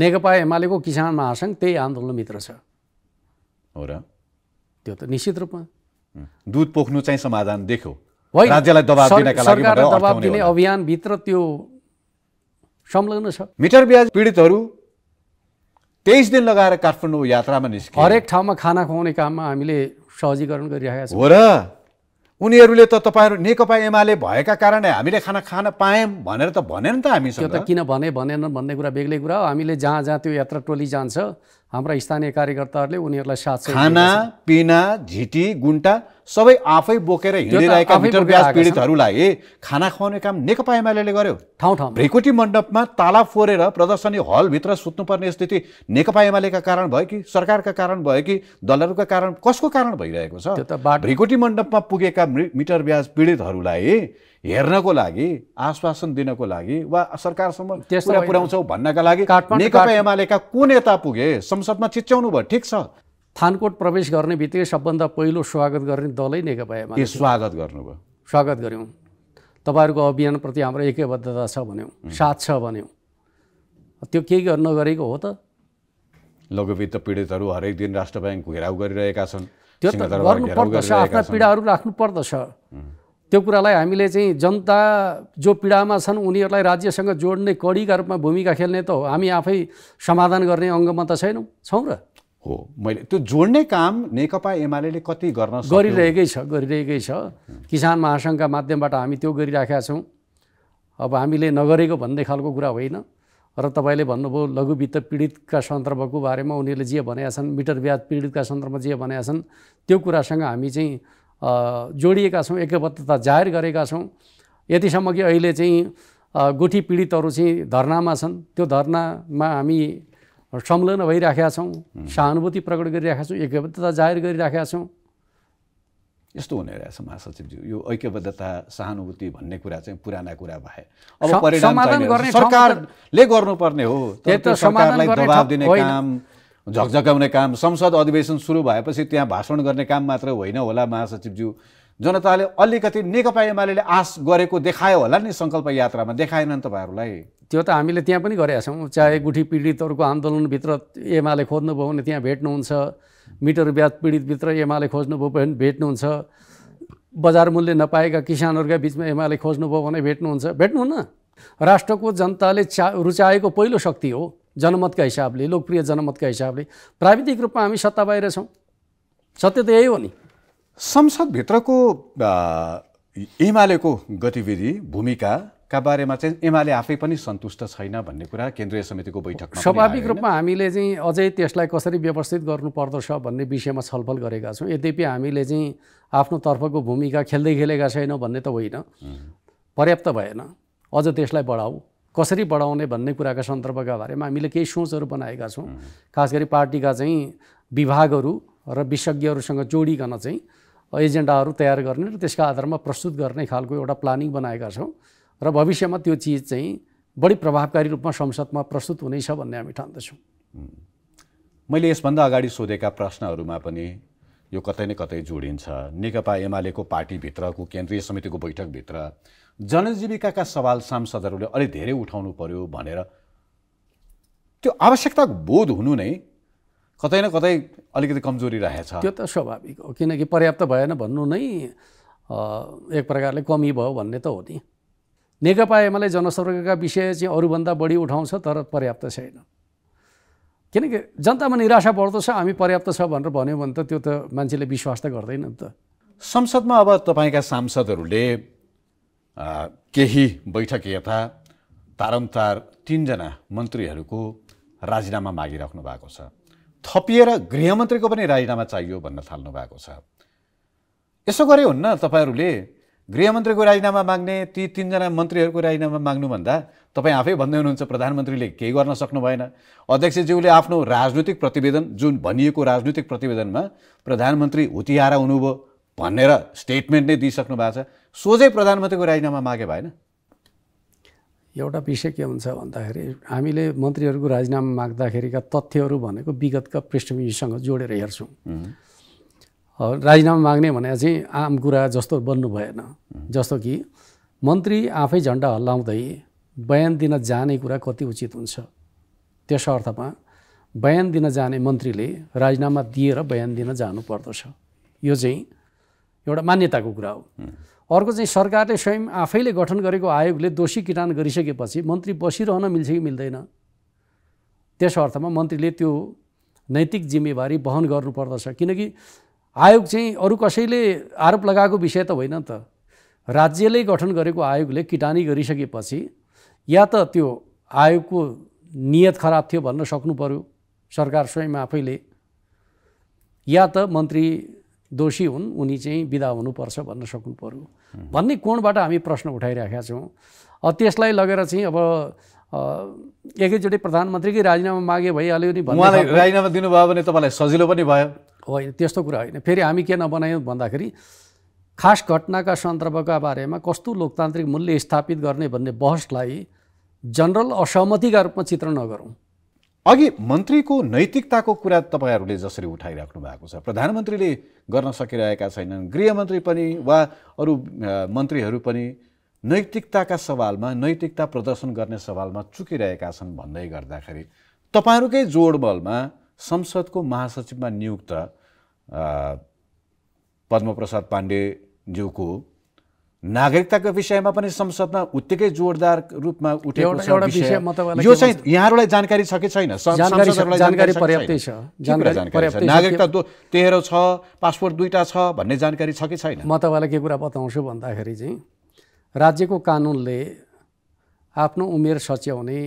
नेकपा एमालेको किसान महासङ्घ त्यही आन्दोलनभित्र छ हो र त्यो त निश्चित रूपमा दुध पोख्नु चाहिँ समाधान देख्यो राज्यलाई दबाब दिनका लागि दबाब दिने अभियानभित्र त्यो संलग्न छ मिटर ब्याज पीडितहरू तेइस दिन लगाएर काठमाडौँ यात्रामा निस्क हरेक ठाउँमा खाना खुवाउने काममा हामीले सहजीकरण गरिरहेका छौँ हो र उनीहरूले त तपाईँहरू नेकपा एमाले भएका कारण हामीले खाना खान पायौँ भनेर त भनेन त हामी त्यो त किन भने भनेन भन्ने कुरा बेग्लै कुरा हो हामीले जहाँ जहाँ त्यो यात्रा टोली जान्छ हाम्रा स्थानीय कार्यकर्ताहरूले उनीहरूलाई साथ खाना पिना झिटी गुन्टा सबै आफै बोकेर हिँडिरहेका मिटर ब्याज पीडितहरूलाई खाना खुवाउने काम नेकपा एमाले गर्यो ठाउँ ठाउँ भ्रिकुटी मण्डपमा ताला फोरेर प्रदर्शनी हलभित्र सुत्नुपर्ने स्थिति नेकपा एमालेका कारण भयो कि सरकारका कारण भयो कि दलहरूका कारण कसको कारण भइरहेको छ भ्रिकुटी मण्डपमा पुगेका मिटर ब्याज पीडितहरूलाई हेर्नको लागि आश्वासन दिनको लागि वा सरकारसम्म त्यसलाई पुर्याउँछौ भन्नका लागि नेकपा एमालेका को नेता पुगे संसदमा चिच्याउनु भयो ठिक छ थानकोट प्रवेश गर्ने बित्तिकै सबभन्दा पहिलो स्वागत गर्ने दलै नेकपा एमाले स्वागत गर्नुभयो स्वागत गऱ्यौँ तपाईँहरूको अभियानप्रति हाम्रो एकैबद्धता छ भन्यौँ साथ छ भन्यौँ त्यो केही गर्न नगरेको हो त लघुवित्त पीडितहरू हरेक दिन राष्ट्र ब्याङ्क घेराउ गरिरहेका छन् त्यो त गर्नुपर्दछ आफ्ना पीडाहरू राख्नु पर्दछ त्यो कुरालाई हामीले चाहिँ जनता जो पीडामा छन् उनीहरूलाई राज्यसँग जोड्ने कडीका रूपमा भूमिका खेल्ने त हो हामी आफै समाधान गर्ने अङ्गमा त छैनौँ छौँ र हो मैले त्यो जोड्ने काम नेकपा एमाले कति गर्न गरिरहेकै छ गरिरहेकै छ किसान महासङ्घका माध्यमबाट हामी त्यो गरिराखेका छौँ अब हामीले नगरेको भन्ने खालको कुरा होइन र तपाईँले भन्नुभयो लघु वित्त पीडितका सन्दर्भको बारेमा उनीहरूले जे भनेका छन् मिटर ब्याज पीडितका सन्दर्भमा जे भनेका छन् त्यो कुरासँग हामी चाहिँ जोडिएका छौँ एकबद्धता जाहेर गरेका छौँ यतिसम्म कि अहिले चाहिँ गुठी पीडितहरू चाहिँ धरनामा छन् त्यो धरनामा हामी संलग्न भइराखेका छौँ सहानुभूति प्रकट गरिरहेका छौँ एकबद्धता जाहेर गरिराखेका छौँ यस्तो हुने रहेछ महासचिवज्यू यो ऐक्यबद्धता सहानुभूति भन्ने कुरा चाहिँ पुराना कुरा भए अब सरकारले गर्नुपर्ने हो त्यो सरकारलाई दबाब दिने काम झकझकाउने काम संसद अधिवेशन सुरु भएपछि त्यहाँ भाषण गर्ने काम मात्र होइन होला महासचिवज्यू जनताले अलिकति नेकपा एमाले आश गरेको देखायो होला नि सङ्कल्प यात्रामा देखाएनन् तपाईँहरूलाई त्यो त हामीले त्यहाँ पनि गरेका छौँ चाहे गुठी पीडितहरूको आन्दोलनभित्र एमाले खोज्नुभयो भने त्यहाँ भेट्नुहुन्छ मिटर ब्याज पीडितभित्र एमाले खोज्नुभयो भने भेट्नुहुन्छ बजार मूल्य नपाएका किसानहरूका बिचमा एमाले खोज्नुभयो भने भेट्नुहुन्छ भेट्नुहुन्न राष्ट्रको जनताले चा रुचाएको पहिलो शक्ति हो जनमतका हिसाबले लोकप्रिय जनमतका हिसाबले प्राविधिक रूपमा हामी सत्ता बाहिर छौँ सत्य त यही हो नि संसदभित्रको एमालेको गतिविधि भूमिकाका बारेमा चाहिँ एमाले आफै पनि सन्तुष्ट छैन भन्ने कुरा केन्द्रीय समितिको बैठक स्वाभाविक रूपमा हामीले चाहिँ अझै त्यसलाई कसरी व्यवस्थित गर्नुपर्दछ भन्ने विषयमा छलफल गरेका छौँ यद्यपि हामीले चाहिँ आफ्नो तर्फको भूमिका खेल्दै खेलेका छैनौँ भन्ने त होइन पर्याप्त भएन अझ त्यसलाई बढाऊ कसरी बढाउने भन्ने कुराका सन्दर्भका बारेमा हामीले केही सोचहरू बनाएका छौँ खास गरी पार्टीका चाहिँ विभागहरू र विशेषज्ञहरूसँग जोडिकन चाहिँ एजेन्डाहरू तयार गर्ने र त्यसका आधारमा प्रस्तुत गर्ने खालको एउटा प्लानिङ बनाएका छौँ र भविष्यमा त्यो चिज चाहिँ बढी प्रभावकारी रूपमा संसदमा प्रस्तुत हुनेछ भन्ने हामी ठान्दछौँ मैले यसभन्दा अगाडि सोधेका प्रश्नहरूमा पनि यो कतै न कतै जोडिन्छ नेकपा एमालेको पार्टीभित्रको केन्द्रीय समितिको बैठकभित्र जनजीविकाका सवाल सांसदहरूले अलि धेरै उठाउनु पर्यो भनेर त्यो आवश्यकता बोध हुनु नै कतै न कतै अलिकति कमजोरी रहेछ त्यो त स्वाभाविक हो किनकि पर्याप्त भएन भन्नु नै एक प्रकारले कमी भयो भन्ने त हो नि नेकपा एमाले जनसर्गका विषय चाहिँ अरूभन्दा बढी उठाउँछ तर पर्याप्त छैन किनकि जनतामा निराशा बढ्दो छ हामी पर्याप्त छ भनेर भन्यो भने त त्यो त मान्छेले विश्वास त गर्दैन नि त संसदमा अब तपाईँका सांसदहरूले केही बैठक यथा तारमतार तिनजना मन्त्रीहरूको राजीनामा मागिराख्नु भएको छ थपिएर गृहमन्त्रीको पनि राजीनामा चाहियो भन्न थाल्नु भएको छ यसो गरे हुन्न तपाईँहरूले गृहमन्त्रीको राजीनामा माग्ने ती तिनजना मन्त्रीहरूको राजीनामा माग्नुभन्दा तपाईँ आफै भन्दै हुनुहुन्छ प्रधानमन्त्रीले केही गर्न सक्नु भएन अध्यक्षज्यूले आफ्नो राजनीतिक प्रतिवेदन जुन भनिएको राजनीतिक प्रतिवेदनमा प्रधानमन्त्री हुतिहारा हुनुभयो भनेर स्टेटमेन्ट नै दिइसक्नु भएको छ सोझै प्रधानमन्त्रीको राजीनामा मागे भएन एउटा विषय के हुन्छ भन्दाखेरि हामीले मन्त्रीहरूको राजीनामा माग्दाखेरिका तथ्यहरू भनेको विगतका पृष्ठभूमिसँग जोडेर हेर्छौँ राजीनामा माग्ने भने चाहिँ आम कुरा जस्तो बन्नु भएन जस्तो कि मन्त्री आफै झन्डा हल्लाउँदै बयान दिन जाने कुरा कति उचित हुन्छ त्यस अर्थमा बयान दिन जाने मन्त्रीले राजीनामा दिएर बयान दिन जानु पर्दछ यो चाहिँ एउटा मान्यताको कुरा हो अर्को चाहिँ सरकारले स्वयं आफैले गठन गरेको आयोगले दोषी किटान गरिसकेपछि मन्त्री बसिरहन मिल्छ कि मिल्दैन त्यस अर्थमा मन्त्रीले त्यो नैतिक जिम्मेवारी वहन गर्नुपर्दछ किनकि आयोग चाहिँ अरू कसैले आरोप लगाएको विषय त होइन त राज्यले गठन गरेको आयोगले किटानी गरिसकेपछि या त त्यो आयोगको नियत खराब थियो भन्न सक्नु पऱ्यो सरकार स्वयं आफैले या त मन्त्री दोषी हुन् उनी चाहिँ विदा हुनुपर्छ भन्न सक्नु पऱ्यो भन्ने कोणबाट हामी प्रश्न उठाइरहेका छौँ त्यसलाई लगेर चाहिँ अब एकैचोटि प्रधानमन्त्रीकै राजीनामा मागे भइहाल्यो नि राजीनामा दिनुभयो भने तपाईँलाई सजिलो पनि भयो होइन त्यस्तो कुरा होइन फेरि हामी के नबनायौँ भन्दाखेरि खास घटनाका सन्दर्भका बारेमा कस्तो लोकतान्त्रिक मूल्य स्थापित गर्ने भन्ने बहसलाई जनरल असहमतिका रूपमा चित्र नगरौँ अघि मन्त्रीको नैतिकताको कुरा तपाईँहरूले जसरी उठाइराख्नु भएको छ प्रधानमन्त्रीले गर्न सकिरहेका छैनन् गृहमन्त्री पनि वा अरू मन्त्रीहरू पनि नैतिकताका सवालमा नैतिकता प्रदर्शन गर्ने सवालमा चुकिरहेका छन् भन्दै गर्दाखेरि तपाईँहरूकै जोडबलमा संसदको महासचिवमा नियुक्त पद्मप्रसाद पाण्डेज्यूको नागरिकताको विषयमा पनि संसदमा उत्तिकै जोरदार रूपमा उठेको यो चाहिँ यहाँहरूलाई जानकारी छ कि छैन नागरिकता तेह्र छ पासपोर्ट दुईवटा छ भन्ने जानकारी छ कि छैन म तपाईँलाई के कुरा बताउँछु भन्दाखेरि चाहिँ राज्यको कानुनले आफ्नो उमेर सच्याउने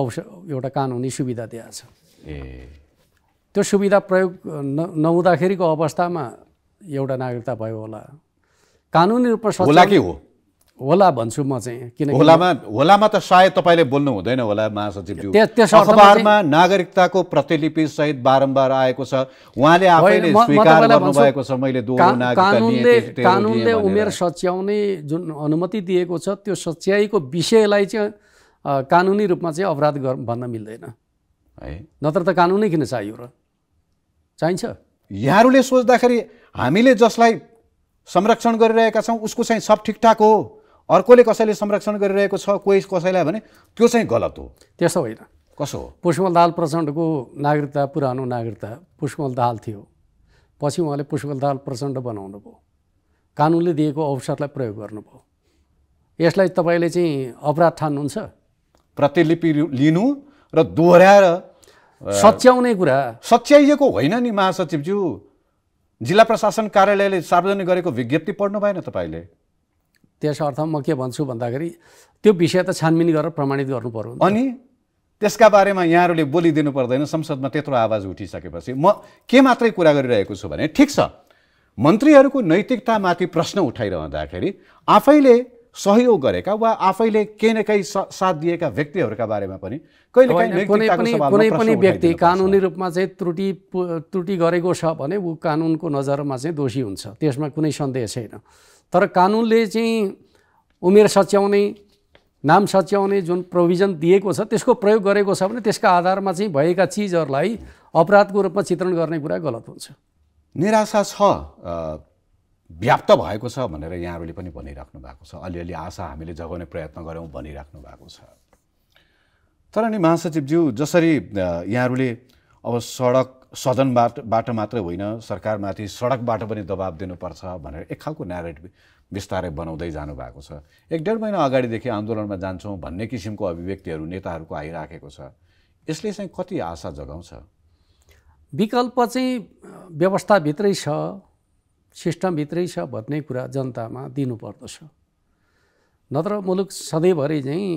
अवसर एउटा कानुनी सुविधा दिएको छ ए त्यो सुविधा प्रयोग न नहुँदाखेरिको अवस्थामा एउटा नागरिकता भयो होला कानुनी रूपमा होला कि हो होला भन्छु म चाहिँ किन होलामा होलामा त सायद तपाईँले बोल्नु हुँदैन होला महासचिवज्यू अखबारमा नागरिकताको प्रतिलिपि सहित बारम्बार आएको छ उहाँले आफैले स्वीकार गर्नुभएको छ मैले कानुनले कानुनले उमेर सच्याउने जुन अनुमति दिएको छ त्यो सच्याइको विषयलाई चाहिँ कानुनी रूपमा चाहिँ अपराध भन्न मिल्दैन है नत्र त कानुनै किन चाहियो र चाहिन्छ यहाँहरूले सोच्दाखेरि हामीले जसलाई संरक्षण गरिरहेका छौँ उसको चाहिँ सब ठिकठाक हो अर्कोले कसैले संरक्षण गरिरहेको छ कोही कसैलाई भने त्यो चाहिँ गलत हो त्यसो होइन कसो हो पुष्पल दाहाल प्रचण्डको नागरिकता पुरानो नागरिकता पुष्पल दाहाल थियो पछि उहाँले पुष्पल दाहाल प्रचण्ड बनाउनु भयो कानुनले दिएको अवसरलाई प्रयोग गर्नुभयो यसलाई तपाईँले चाहिँ अपराध ठान्नुहुन्छ प्रतिलिपि लिनु र दोहोऱ्याएर सच्याउने कुरा सच्याइएको होइन नि महासचिवज्यू जिल्ला प्रशासन कार्यालयले सार्वजनिक गरेको विज्ञप्ति पढ्नु भएन तपाईँले त्यस अर्थ म के भन्छु भन्दाखेरि त्यो विषय त छानबिन गरेर प्रमाणित गर्नु पर्यो अनि त्यसका बारेमा यहाँहरूले बोलिदिनु पर्दैन संसदमा त्यत्रो आवाज उठिसकेपछि म के मात्रै कुरा गरिरहेको छु भने ठिक छ मन्त्रीहरूको नैतिकतामाथि प्रश्न उठाइरहँदाखेरि आफैले सहयोग गरेका वा आफैले केही न केही साथ दिएका व्यक्तिहरूका बारेमा पनि कहिले कुनै पनि व्यक्ति कानुनी रूपमा चाहिँ त्रुटि त्रुटि गरेको छ भने ऊ कानुनको नजरमा चाहिँ दोषी हुन्छ त्यसमा कुनै सन्देह छैन तर कानुनले चाहिँ उमेर सच्याउने नाम सच्याउने जुन प्रोभिजन दिएको छ त्यसको प्रयोग गरेको छ भने त्यसका आधारमा चाहिँ भएका चिजहरूलाई अपराधको रूपमा चित्रण गर्ने कुरा गलत हुन्छ निराशा छ व्याप्त भएको छ भनेर यहाँहरूले पनि भनिराख्नु भएको छ अलिअलि आशा हामीले जगाउने प्रयत्न गऱ्यौँ भनिराख्नु भएको छ तर नि महासचिवज्यू जसरी यहाँहरूले अब सडक सदनबाट मात्रै होइन सरकारमाथि सडकबाट पनि दबाब दिनुपर्छ भनेर एक खालको न्यारेटिभ बिस्तारै बनाउँदै जानुभएको छ एक डेढ महिना अगाडिदेखि आन्दोलनमा जान्छौँ भन्ने किसिमको अभिव्यक्तिहरू नेताहरूको आइराखेको छ यसले चाहिँ कति आशा जगाउँछ विकल्प चाहिँ व्यवस्थाभित्रै छ सिस्टमभित्रै छ भन्ने कुरा जनतामा दिनुपर्दछ नत्र मुलुक सधैँभरि चाहिँ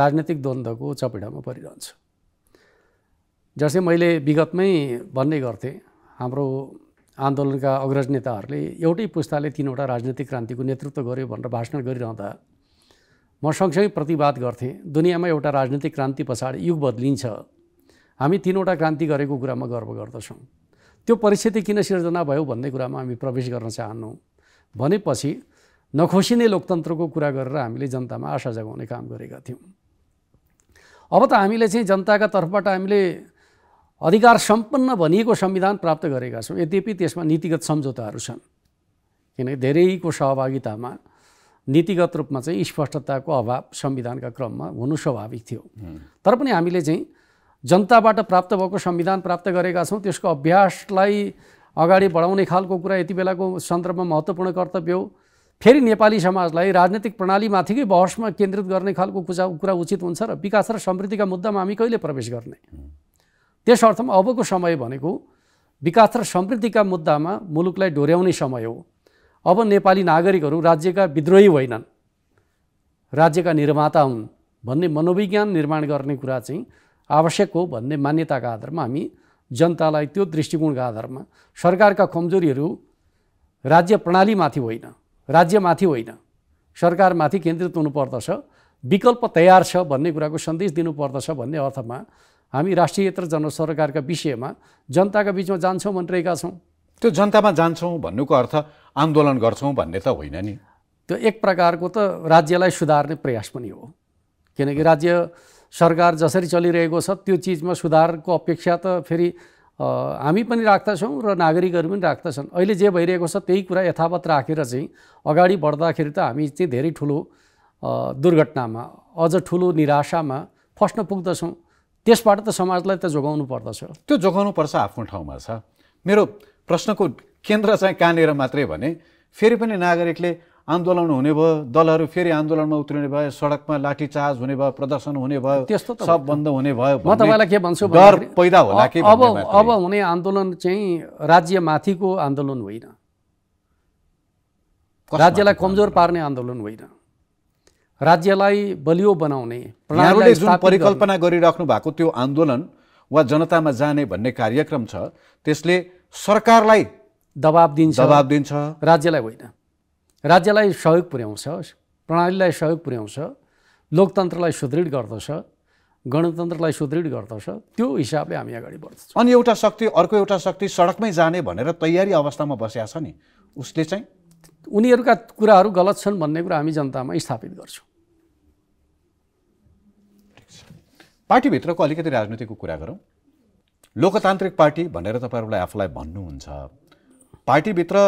राजनैतिक द्वन्द्वको चपेटामा परिरहन्छ जस्तै मैले विगतमै भन्ने गर्थेँ हाम्रो आन्दोलनका अग्रज नेताहरूले एउटै पुस्ताले तिनवटा राजनैतिक क्रान्तिको नेतृत्व गर्यो भनेर भाषण गरिरहँदा म सँगसँगै प्रतिवाद गर्थेँ दुनियाँमा एउटा राजनैतिक क्रान्ति पछाडि युग बदलिन्छ हामी तिनवटा क्रान्ति गरेको कुरामा गर्व गर्दछौँ त्यो परिस्थिति किन सिर्जना भयो भन्ने कुरामा हामी प्रवेश गर्न चाहन्नौँ भनेपछि नखोसिने लोकतन्त्रको कुरा गरेर हामीले जनतामा आशा जगाउने काम गरेका थियौँ अब त हामीले चाहिँ जनताका तर्फबाट हामीले अधिकार सम्पन्न भनिएको संविधान प्राप्त गरेका छौँ यद्यपि त्यसमा नीतिगत सम्झौताहरू छन् किनकि धेरैको सहभागितामा नीतिगत रूपमा चाहिँ स्पष्टताको अभाव संविधानका क्रममा हुनु स्वाभाविक थियो तर पनि हामीले चाहिँ जनताबाट प्राप्त भएको संविधान प्राप्त गरेका छौँ त्यसको अभ्यासलाई अगाडि बढाउने खालको कुरा यति बेलाको सन्दर्भमा महत्त्वपूर्ण कर्तव्य हो फेरि नेपाली समाजलाई राजनैतिक प्रणालीमाथिकै बहसमा केन्द्रित गर्ने खालको कुजा कुरा उचित हुन्छ र विकास र समृद्धिका मुद्दामा हामी कहिले प्रवेश गर्ने त्यस अर्थमा अबको समय भनेको विकास र समृद्धिका मुद्दामा मुलुकलाई डोर्याउने समय हो अब नेपाली नागरिकहरू राज्यका विद्रोही होइनन् राज्यका निर्माता हुन् भन्ने मनोविज्ञान निर्माण गर्ने कुरा चाहिँ आवश्यक हो भन्ने मान्यताका आधारमा हामी जनतालाई त्यो दृष्टिकोणका आधारमा सरकारका कमजोरीहरू राज्य प्रणालीमाथि होइन राज्यमाथि होइन सरकारमाथि केन्द्रित हुनुपर्दछ विकल्प तयार छ भन्ने कुराको सन्देश दिनुपर्दछ भन्ने अर्थमा हामी राष्ट्रियतर जन सरकारका विषयमा जनताका बिचमा जान्छौँ भनिरहेका छौँ त्यो जनतामा जान्छौँ भन्नुको अर्थ आन्दोलन गर्छौँ भन्ने त होइन नि त्यो एक प्रकारको त राज्यलाई सुधार्ने प्रयास पनि हो किनकि राज्य सरकार जसरी चलिरहेको छ त्यो चिजमा सुधारको अपेक्षा त फेरि हामी पनि राख्दछौँ र नागरिकहरू पनि राख्दछन् अहिले जे भइरहेको छ त्यही कुरा यथावत राखेर चाहिँ अगाडि बढ्दाखेरि त हामी चाहिँ धेरै ठुलो दुर्घटनामा अझ ठुलो निराशामा फस्न पुग्दछौँ त्यसबाट त समाजलाई त जोगाउनु पर्दछ त्यो पर्छ आफ्नो ठाउँमा छ मेरो प्रश्नको केन्द्र चाहिँ कहाँनिर मात्रै भने फेरि पनि नागरिकले आन्दोलन हुने भयो दलहरू फेरि आन्दोलनमा उत्रिने भयो सडकमा लाठीचार्ज हुने भयो प्रदर्शन हुने भयो त्यस्तो सब बन्द हुने भयो म तपाईँलाई के भन्छु डर पैदा होला कि अब अब हुने आन्दोलन चाहिँ राज्यमाथिको आन्दोलन होइन राज्यलाई कमजोर पार्ने आन्दोलन होइन राज्यलाई बलियो बनाउने जुन परिकल्पना गरिराख्नु भएको त्यो आन्दोलन वा जनतामा जाने भन्ने कार्यक्रम छ त्यसले सरकारलाई दबाब दिन्छ दबाब दिन्छ राज्यलाई होइन राज्यलाई सहयोग पुर्याउँछ प्रणालीलाई सहयोग पुर्याउँछ लोकतन्त्रलाई सुदृढ गर्दछ गणतन्त्रलाई सुदृढ गर्दछ त्यो हिसाबले हामी अगाडि बढ्दछौँ अनि एउटा शक्ति अर्को एउटा शक्ति सडकमै जाने भनेर तयारी अवस्थामा बसेका छ नि उसले चाहिँ उनीहरूका कुराहरू गलत छन् भन्ने कुरा हामी जनतामा स्थापित गर्छौँ पार्टीभित्रको अलिकति राजनीतिको कुरा गरौँ लोकतान्त्रिक पार्टी भनेर तपाईँहरूलाई आफूलाई भन्नुहुन्छ पार्टीभित्र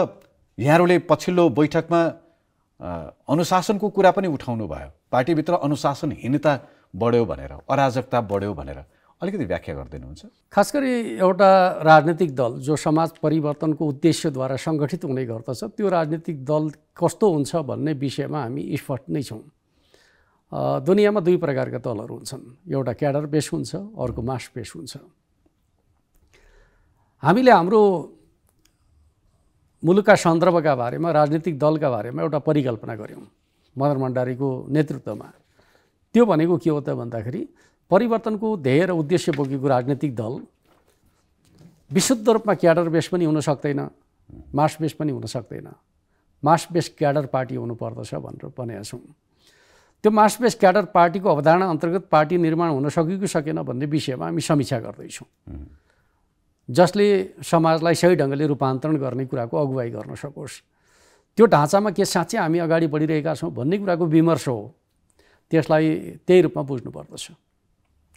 यहाँहरूले पछिल्लो बैठकमा अनुशासनको कुरा पनि उठाउनु भयो पार्टीभित्र अनुशासनहीनता बढ्यो भनेर अराजकता बढ्यो भनेर अलिकति व्याख्या गरिदिनुहुन्छ खास गरी एउटा राजनीतिक दल जो समाज परिवर्तनको उद्देश्यद्वारा सङ्गठित हुने गर्दछ त्यो राजनीतिक दल कस्तो हुन्छ भन्ने विषयमा हामी स्पष्ट नै छौँ दुनियाँमा दुई प्रकारका दलहरू हुन्छन् एउटा क्याडर बेस हुन्छ अर्को मास बेस हुन्छ हामीले हाम्रो मुलुकका सन्दर्भका बारेमा राजनीतिक दलका बारेमा एउटा परिकल्पना गऱ्यौँ मदन भण्डारीको नेतृत्वमा त्यो भनेको के हो त भन्दाखेरि परिवर्तनको ध्येय र उद्देश्य बोकेको राजनीतिक दल विशुद्ध रूपमा क्याडर बेस पनि हुन सक्दैन मास बेस पनि हुन सक्दैन मास बेस क्याडर पार्टी हुनुपर्दछ भनेर भनेका छौँ त्यो मास बेस क्याडर पार्टीको अवधारणा अन्तर्गत पार्टी निर्माण हुन कि सकेन भन्ने विषयमा हामी समीक्षा गर्दैछौँ जसले समाजलाई सही ढङ्गले रूपान्तरण गर्ने कुराको अगुवाई गर्न सकोस् त्यो ढाँचामा के साँच्चै हामी अगाडि बढिरहेका छौँ भन्ने कुराको विमर्श हो त्यसलाई त्यही रूपमा बुझ्नुपर्दछ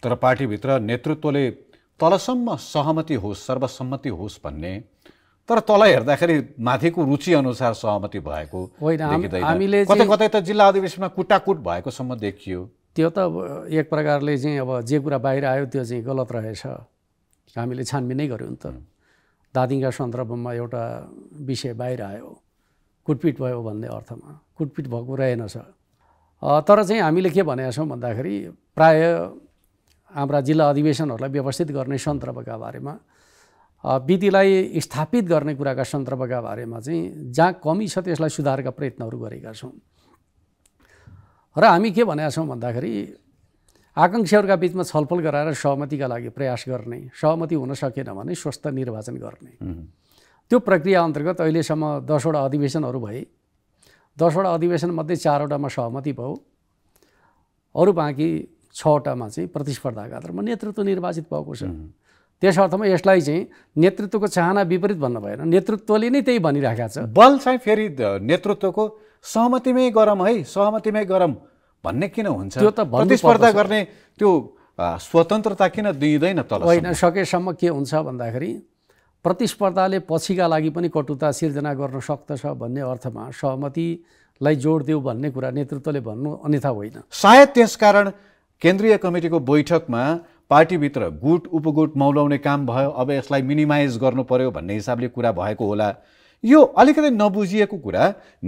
तर पार्टीभित्र नेतृत्वले तलसम्म सहमति होस् सर्वसम्मति होस् भन्ने तर तल हेर्दाखेरि माथिको रुचिअनुसार सहमति भएको हामीले कतै कतै त जिल्ला अधिवेशनमा कुटाकुट भएकोसम्म देखियो त्यो त एक प्रकारले चाहिँ अब जे कुरा बाहिर आयो त्यो चाहिँ गलत रहेछ हामीले छानबिनै गऱ्यौँ त दादिङका सन्दर्भमा एउटा विषय बाहिर आयो कुटपिट भयो भन्ने अर्थमा कुटपिट भएको रहेनछ तर चाहिँ हामीले के भनेका छौँ भन्दाखेरि प्राय हाम्रा जिल्ला अधिवेशनहरूलाई व्यवस्थित गर्ने सन्दर्भका बारेमा विधिलाई स्थापित गर्ने कुराका सन्दर्भका बारेमा चाहिँ जहाँ कमी छ त्यसलाई सुधारका प्रयत्नहरू गरेका छौँ र हामी के भनेका छौँ भन्दाखेरि आकाङ्क्षाहरूका बिचमा छलफल गराएर सहमतिका लागि प्रयास गर्ने सहमति हुन सकेन भने स्वस्थ निर्वाचन गर्ने त्यो प्रक्रिया अन्तर्गत अहिलेसम्म दसवटा अधिवेशनहरू भए दसवटा अधिवेशनमध्ये चारवटामा सहमति भयो अरू बाँकी छवटामा चाहिँ प्रतिस्पर्धाका आधारमा नेतृत्व निर्वाचित भएको छ त्यस अर्थमा यसलाई चाहिँ नेतृत्वको चाहना विपरीत भन्नु भएन नेतृत्वले नै त्यही भनिरहेका छ बल चाहिँ फेरि नेतृत्वको सहमतिमै गरम है सहमतिमै गरम भन्ने किन हुन्छ त्यो त प्रतिस्पर्धा गर्ने त्यो स्वतन्त्रता किन दिइँदैन तल होइन सकेसम्म के हुन्छ भन्दाखेरि प्रतिस्पर्धाले पछिका लागि पनि कटुता सिर्जना गर्न सक्दछ भन्ने अर्थमा सहमतिलाई जोड दिउ भन्ने कुरा नेतृत्वले भन्नु अन्यथा होइन सायद त्यसकारण केन्द्रीय कमिटीको बैठकमा पार्टीभित्र गुट उपगुट मौलाउने काम भयो अब यसलाई मिनिमाइज गर्नु पर्यो भन्ने हिसाबले कुरा भएको होला यो अलिकति नबुझिएको कुरा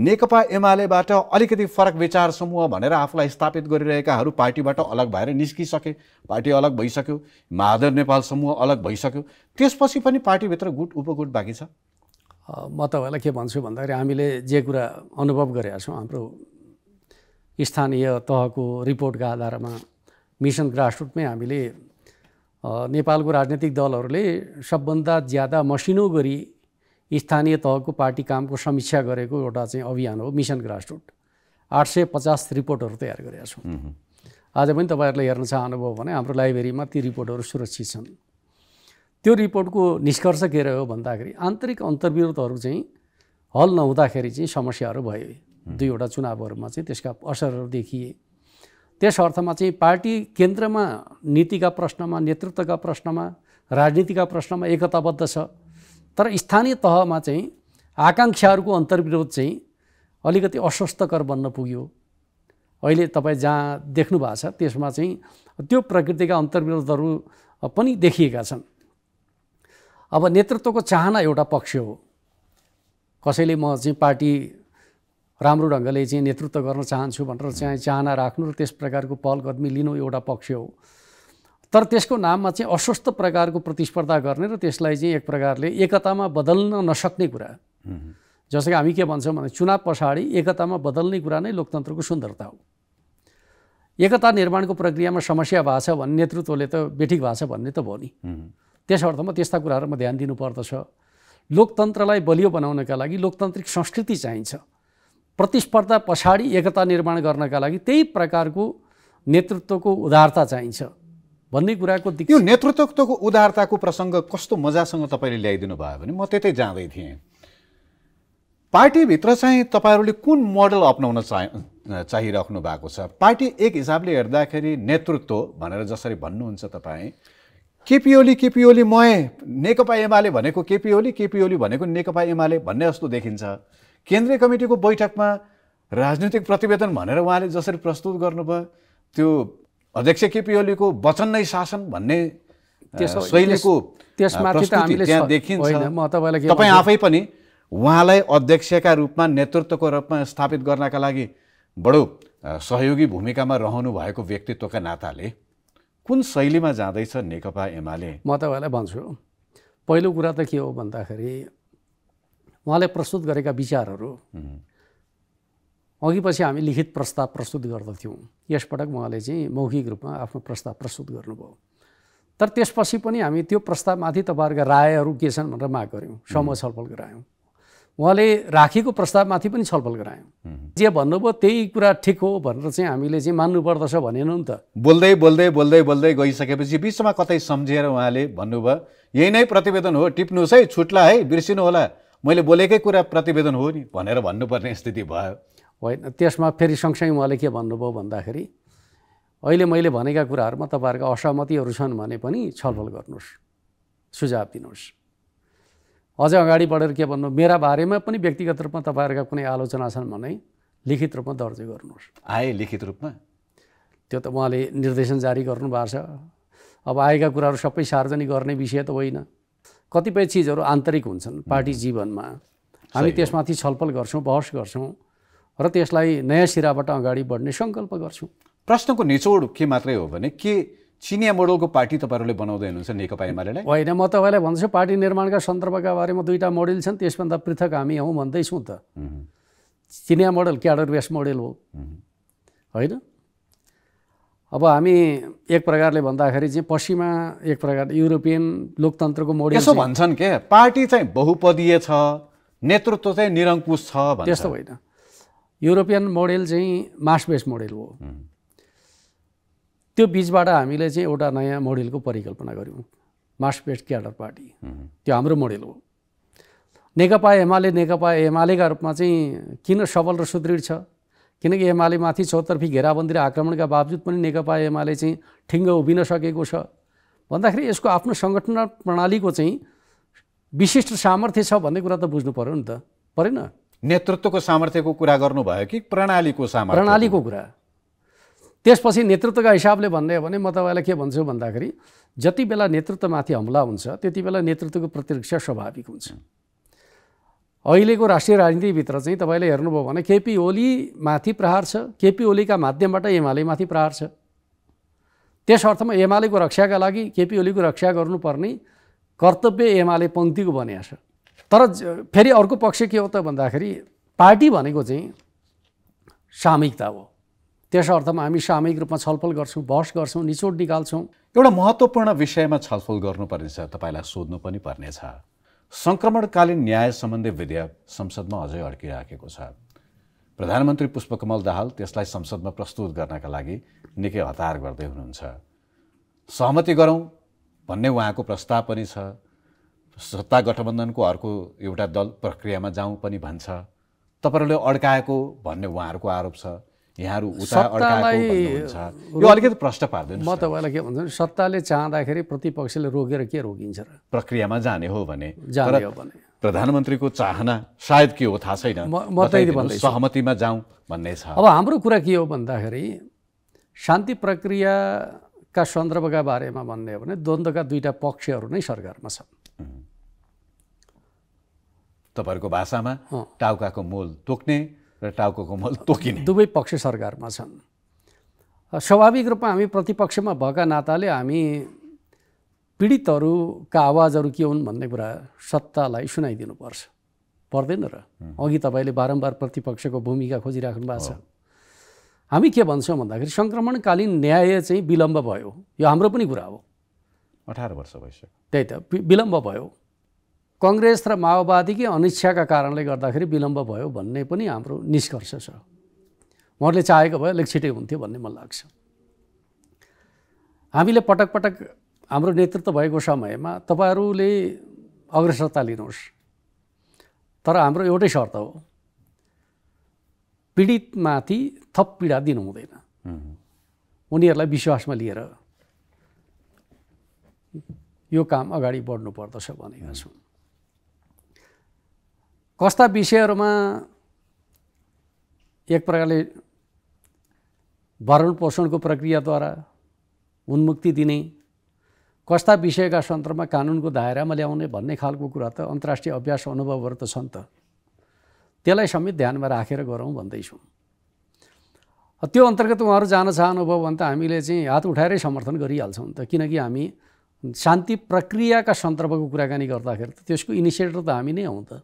नेकपा एमालेबाट अलिकति फरक विचार समूह भनेर आफूलाई स्थापित गरिरहेकाहरू पार्टीबाट अलग भएर निस्किसके पार्टी अलग भइसक्यो माधव नेपाल समूह अलग भइसक्यो त्यसपछि पनि पार्टीभित्र गुट उपगुट बाँकी छ म तपाईँलाई के भन्छु भन्दाखेरि हामीले जे कुरा अनुभव गरेका छौँ हाम्रो स्थानीय तहको रिपोर्टका आधारमा मिसन ग्रासरुटमै हामीले नेपालको राजनैतिक दलहरूले सबभन्दा ज्यादा मसिनो गरी स्थानीय तहको पार्टी कामको समीक्षा गरेको एउटा चाहिँ अभियान हो मिसन ग्रासरुट आठ सय पचास रिपोर्टहरू तयार गरेका छौँ आज पनि तपाईँहरूले हेर्न चाहनुभयो भने हाम्रो लाइब्रेरीमा ती रिपोर्टहरू सुरक्षित छन् त्यो रिपोर्टको निष्कर्ष के रह्यो भन्दाखेरि आन्तरिक अन्तर्विरोधहरू चाहिँ हल नहुँदाखेरि चाहिँ समस्याहरू भयो दुईवटा चुनावहरूमा चाहिँ त्यसका असरहरू देखिए त्यस अर्थमा चाहिँ पार्टी केन्द्रमा नीतिका प्रश्नमा नेतृत्वका प्रश्नमा राजनीतिका प्रश्नमा एकताबद्ध छ तर स्थानीय तहमा चाहिँ आकाङ्क्षाहरूको अन्तर्विरोध चाहिँ अलिकति अस्वस्थकर बन्न पुग्यो अहिले तपाईँ जहाँ देख्नु भएको छ त्यसमा चाहिँ त्यो प्रकृतिका अन्तर्विरोधहरू पनि देखिएका छन् अब नेतृत्वको चाहना एउटा पक्ष हो कसैले म चाहिँ पार्टी राम्रो ढङ्गले चाहिँ नेतृत्व गर्न चाहन्छु भनेर चाहिँ चाहना राख्नु र त्यस प्रकारको पहल कदमी लिनु एउटा पक्ष हो तर त्यसको नाममा चाहिँ अस्वस्थ प्रकारको प्रतिस्पर्धा गर्ने र त्यसलाई चाहिँ एक प्रकारले एकतामा बदल्न नसक्ने कुरा जस्तो कि हामी के भन्छौँ भने चुनाव पछाडि एकतामा बदल्ने कुरा नै लोकतन्त्रको सुन्दरता हो एकता निर्माणको प्रक्रियामा समस्या भएको छ भने नेतृत्वले त बेठिक भएको छ भन्ने त भयो नि त्यस अर्थमा त्यस्ता कुराहरूमा ध्यान दिनुपर्दछ लोकतन्त्रलाई बलियो बनाउनका लागि लोकतान्त्रिक संस्कृति चाहिन्छ प्रतिस्पर्धा पछाडि एकता निर्माण गर्नका लागि त्यही प्रकारको नेतृत्वको उदारता चाहिन्छ भन्ने कुराको त्यो नेतृत्वको उदारताको प्रसङ्ग कस्तो मजासँग तपाईँले ल्याइदिनु भयो भने म त्यतै जाँदै थिएँ पार्टीभित्र चाहिँ तपाईँहरूले कुन मोडल अप्नाउन चाह चाहिराख्नु भएको छ पार्टी एक हिसाबले हेर्दाखेरि नेतृत्व भनेर जसरी भन्नुहुन्छ तपाईँ केपी ओली केपी ओली मय नेकपा एमाले भनेको केपी ओली केपी ओली भनेको नेकपा एमाले भन्ने जस्तो देखिन्छ केन्द्रीय कमिटीको बैठकमा राजनीतिक प्रतिवेदन भनेर उहाँले जसरी प्रस्तुत गर्नुभयो त्यो अध्यक्ष केपी ओलीको वचन नै शासन भन्ने शैलीको तपाईँलाई तपाईँ आफै पनि उहाँलाई अध्यक्षका रूपमा नेतृत्वको रूपमा स्थापित गर्नका लागि बडो सहयोगी भूमिकामा रहनु भएको व्यक्तित्वका नाताले कुन शैलीमा जाँदैछ नेकपा एमाले म तपाईँलाई भन्छु पहिलो कुरा त के हो भन्दाखेरि उहाँले प्रस्तुत गरेका विचारहरू अघि हामी लिखित प्रस्ताव प्रस्तुत गर्दथ्यौँ यसपटक उहाँले चाहिँ मौखिक रूपमा आफ्नो प्रस्ताव प्रस्तुत गर्नुभयो तर त्यसपछि पनि हामी त्यो प्रस्तावमाथि तपाईँहरूका रायहरू के छन् भनेर माग गऱ्यौँ समूह छलफल गरायौँ उहाँले राखेको प्रस्तावमाथि पनि छलफल गरायौँ जे भन्नुभयो त्यही कुरा ठिक हो भनेर चाहिँ हामीले चाहिँ मान्नुपर्दछ भनेन नि त बोल्दै बोल्दै बोल्दै बोल्दै गइसकेपछि बिचमा कतै सम्झिएर उहाँले भन्नुभयो यही नै प्रतिवेदन हो टिप्नुहोस् है छुट्ला है बिर्सिनु होला मैले बोलेकै कुरा प्रतिवेदन हो नि भनेर भन्नुपर्ने स्थिति भयो होइन त्यसमा फेरि सँगसँगै उहाँले के भन्नुभयो भन्दाखेरि अहिले मैले भनेका कुराहरूमा तपाईँहरूका असहमतिहरू छन् भने पनि छलफल गर्नुहोस् सुझाव दिनुहोस् अझै अगाडि बढेर के भन्नु मेरा बारेमा पनि व्यक्तिगत रूपमा तपाईँहरूका कुनै आलोचना छन् भने लिखित रूपमा दर्ज गर्नुहोस् आए लिखित रूपमा त्यो त उहाँले निर्देशन जारी गर्नुभएको छ अब आएका कुराहरू सबै सार्वजनिक गर्ने विषय त होइन कतिपय चिजहरू आन्तरिक हुन्छन् पार्टी जीवनमा हामी त्यसमाथि छलफल गर्छौँ बहस गर्छौँ र त्यसलाई नयाँ सिराबाट अगाडि बढ्ने सङ्कल्प गर्छौँ प्रश्नको निचोड के मात्रै हो भने के चिनिया मोडलको पार्टी तपाईँहरूले बनाउँदै हुनुहुन्छ नेकपा एमाले होइन म तपाईँलाई भन्छु पार्टी निर्माणका सन्दर्भका बारेमा दुईवटा मोडल छन् त्यसभन्दा पृथक हामी हौँ भन्दैछौँ त चिनिया मोडल क्याडर बेस मोडेल हो होइन अब हामी एक प्रकारले भन्दाखेरि चाहिँ पश्चिमा एक प्रकार युरोपियन लोकतन्त्रको मोडल यसो भन्छन् के पार्टी चाहिँ बहुपदीय छ नेतृत्व चाहिँ निरङ्कुश छ त्यस्तो होइन युरोपियन मोडेल चाहिँ मास बेस मोडेल हो त्यो बिचबाट हामीले चाहिँ एउटा नयाँ मोडेलको परिकल्पना गऱ्यौँ मास बेस्ड क्याडर पार्टी त्यो हाम्रो मोडेल हो नेकपा एमाले नेकपा एमालेका रूपमा चाहिँ किन सबल र सुदृढ छ किनकि माथि चौतर्फी घेराबन्दी र आक्रमणका बावजुद पनि नेकपा एमाले चाहिँ ठिङ्ग उभिन सकेको छ भन्दाखेरि यसको आफ्नो सङ्गठन प्रणालीको चाहिँ विशिष्ट सामर्थ्य छ भन्ने कुरा त बुझ्नु पऱ्यो नि त परेन नेतृत्वको सामर्थ्यको कुरा गर्नुभयो कि प्रणालीको सामर्थ्य प्रणालीको कुरा त्यसपछि नेतृत्वका हिसाबले भन्ने हो भने म तपाईँलाई के भन्छु भन्दाखेरि जति बेला नेतृत्वमाथि हमला हुन्छ त्यति बेला नेतृत्वको प्रतिरक्षा स्वाभाविक हुन्छ अहिलेको राष्ट्रिय राजनीतिभित्र चाहिँ तपाईँले हेर्नुभयो भने केपी ओलीमाथि प्रहार छ केपी ओलीका माध्यमबाट एमालेमाथि प्रहार छ त्यस अर्थमा एमालेको रक्षाका लागि केपी ओलीको रक्षा गर्नुपर्ने कर्तव्य एमाले पङ्क्तिको बनिया छ तर फेरि अर्को पक्ष के हो त भन्दाखेरि पार्टी भनेको चाहिँ सामूहिकता हो त्यस अर्थमा हामी सामूहिक रूपमा छलफल गर्छौँ बहस गर्छौँ निचोड निकाल्छौँ एउटा महत्त्वपूर्ण विषयमा छलफल गर्नुपर्नेछ तपाईँलाई सोध्नु पनि पर्नेछ सङ्क्रमणकालीन न्याय सम्बन्धी विधेयक संसदमा अझै अड्किराखेको छ प्रधानमन्त्री पुष्पकमल दाहाल त्यसलाई संसदमा प्रस्तुत गर्नका लागि निकै हतार गर्दै हुनुहुन्छ सहमति गरौँ भन्ने उहाँको प्रस्ताव पनि छ सत्ता गठबन्धनको अर्को एउटा दल प्रक्रियामा जाउँ पनि भन्छ तपाईँहरूले अड्काएको भन्ने उहाँहरूको आरोप छ यहाँहरू उता यो अलिकति प्रश्न पार्दैन म तपाईँलाई के भन्छु सत्ताले चाहँदाखेरि प्रतिपक्षले रोकेर के रोकिन्छ र प्रक्रियामा जाने हो भने जाने हो भने प्रधानमन्त्रीको चाहना सायद के हो थाहा छैन म सहमतिमा जाउँ भन्ने छ अब हाम्रो कुरा के हो भन्दाखेरि शान्ति प्रक्रियाका सन्दर्भका बारेमा भन्ने हो भने द्वन्द्वका दुईवटा पक्षहरू नै सरकारमा छन् तपाईँहरूको भाषामा टाउकाको मोल तोक्ने र टाउको मोल तोकिने दुवै पक्ष सरकारमा छन् स्वाभाविक रूपमा हामी प्रतिपक्षमा भएका नाताले हामी पीडितहरूका आवाजहरू के हुन् भन्ने कुरा सत्तालाई सुनाइदिनुपर्छ पर्दैन र अघि तपाईँले बारम्बार प्रतिपक्षको भूमिका खोजिराख्नु भएको छ हामी के भन्छौँ भन्दाखेरि सङ्क्रमणकालीन न्याय चाहिँ विलम्ब भयो यो हाम्रो पनि कुरा हो अठार वर्ष भइसक्यो त्यही त विलम्ब भयो कङ्ग्रेस र माओवादीकै अनिच्छाका कारणले गर्दाखेरि विलम्ब भयो भन्ने पनि हाम्रो निष्कर्ष छ उहाँहरूले चाहेको भए अलिक छिटै हुन्थ्यो भन्ने मलाई लाग्छ हामीले पटक पटक हाम्रो नेतृत्व भएको समयमा तपाईँहरूले अग्रसरता लिनुहोस् तर हाम्रो एउटै शर्त हो पीडितमाथि थप पीडा दिनु हुँदैन उनीहरूलाई विश्वासमा लिएर यो काम अगाडि बढ्नु पर्दछ भनेका छौँ कस्ता विषयहरूमा एक प्रकारले भरण पोषणको प्रक्रियाद्वारा उन्मुक्ति दिने कस्ता विषयका सन्दर्भमा कानुनको दायरामा ल्याउने भन्ने खालको कुरा त अन्तर्राष्ट्रिय अभ्यास अनुभवहरू त छन् त त्यसलाई समेत ध्यानमा राखेर गरौँ भन्दैछौँ त्यो अन्तर्गत उहाँहरू जान चाहनुभयो भने त हामीले चाहिँ हात उठाएरै समर्थन गरिहाल्छौँ त किनकि हामी शान्ति प्रक्रियाका सन्दर्भको कुराकानी गर्दाखेरि त त्यसको इनिसिएटर त हामी नै हौँ त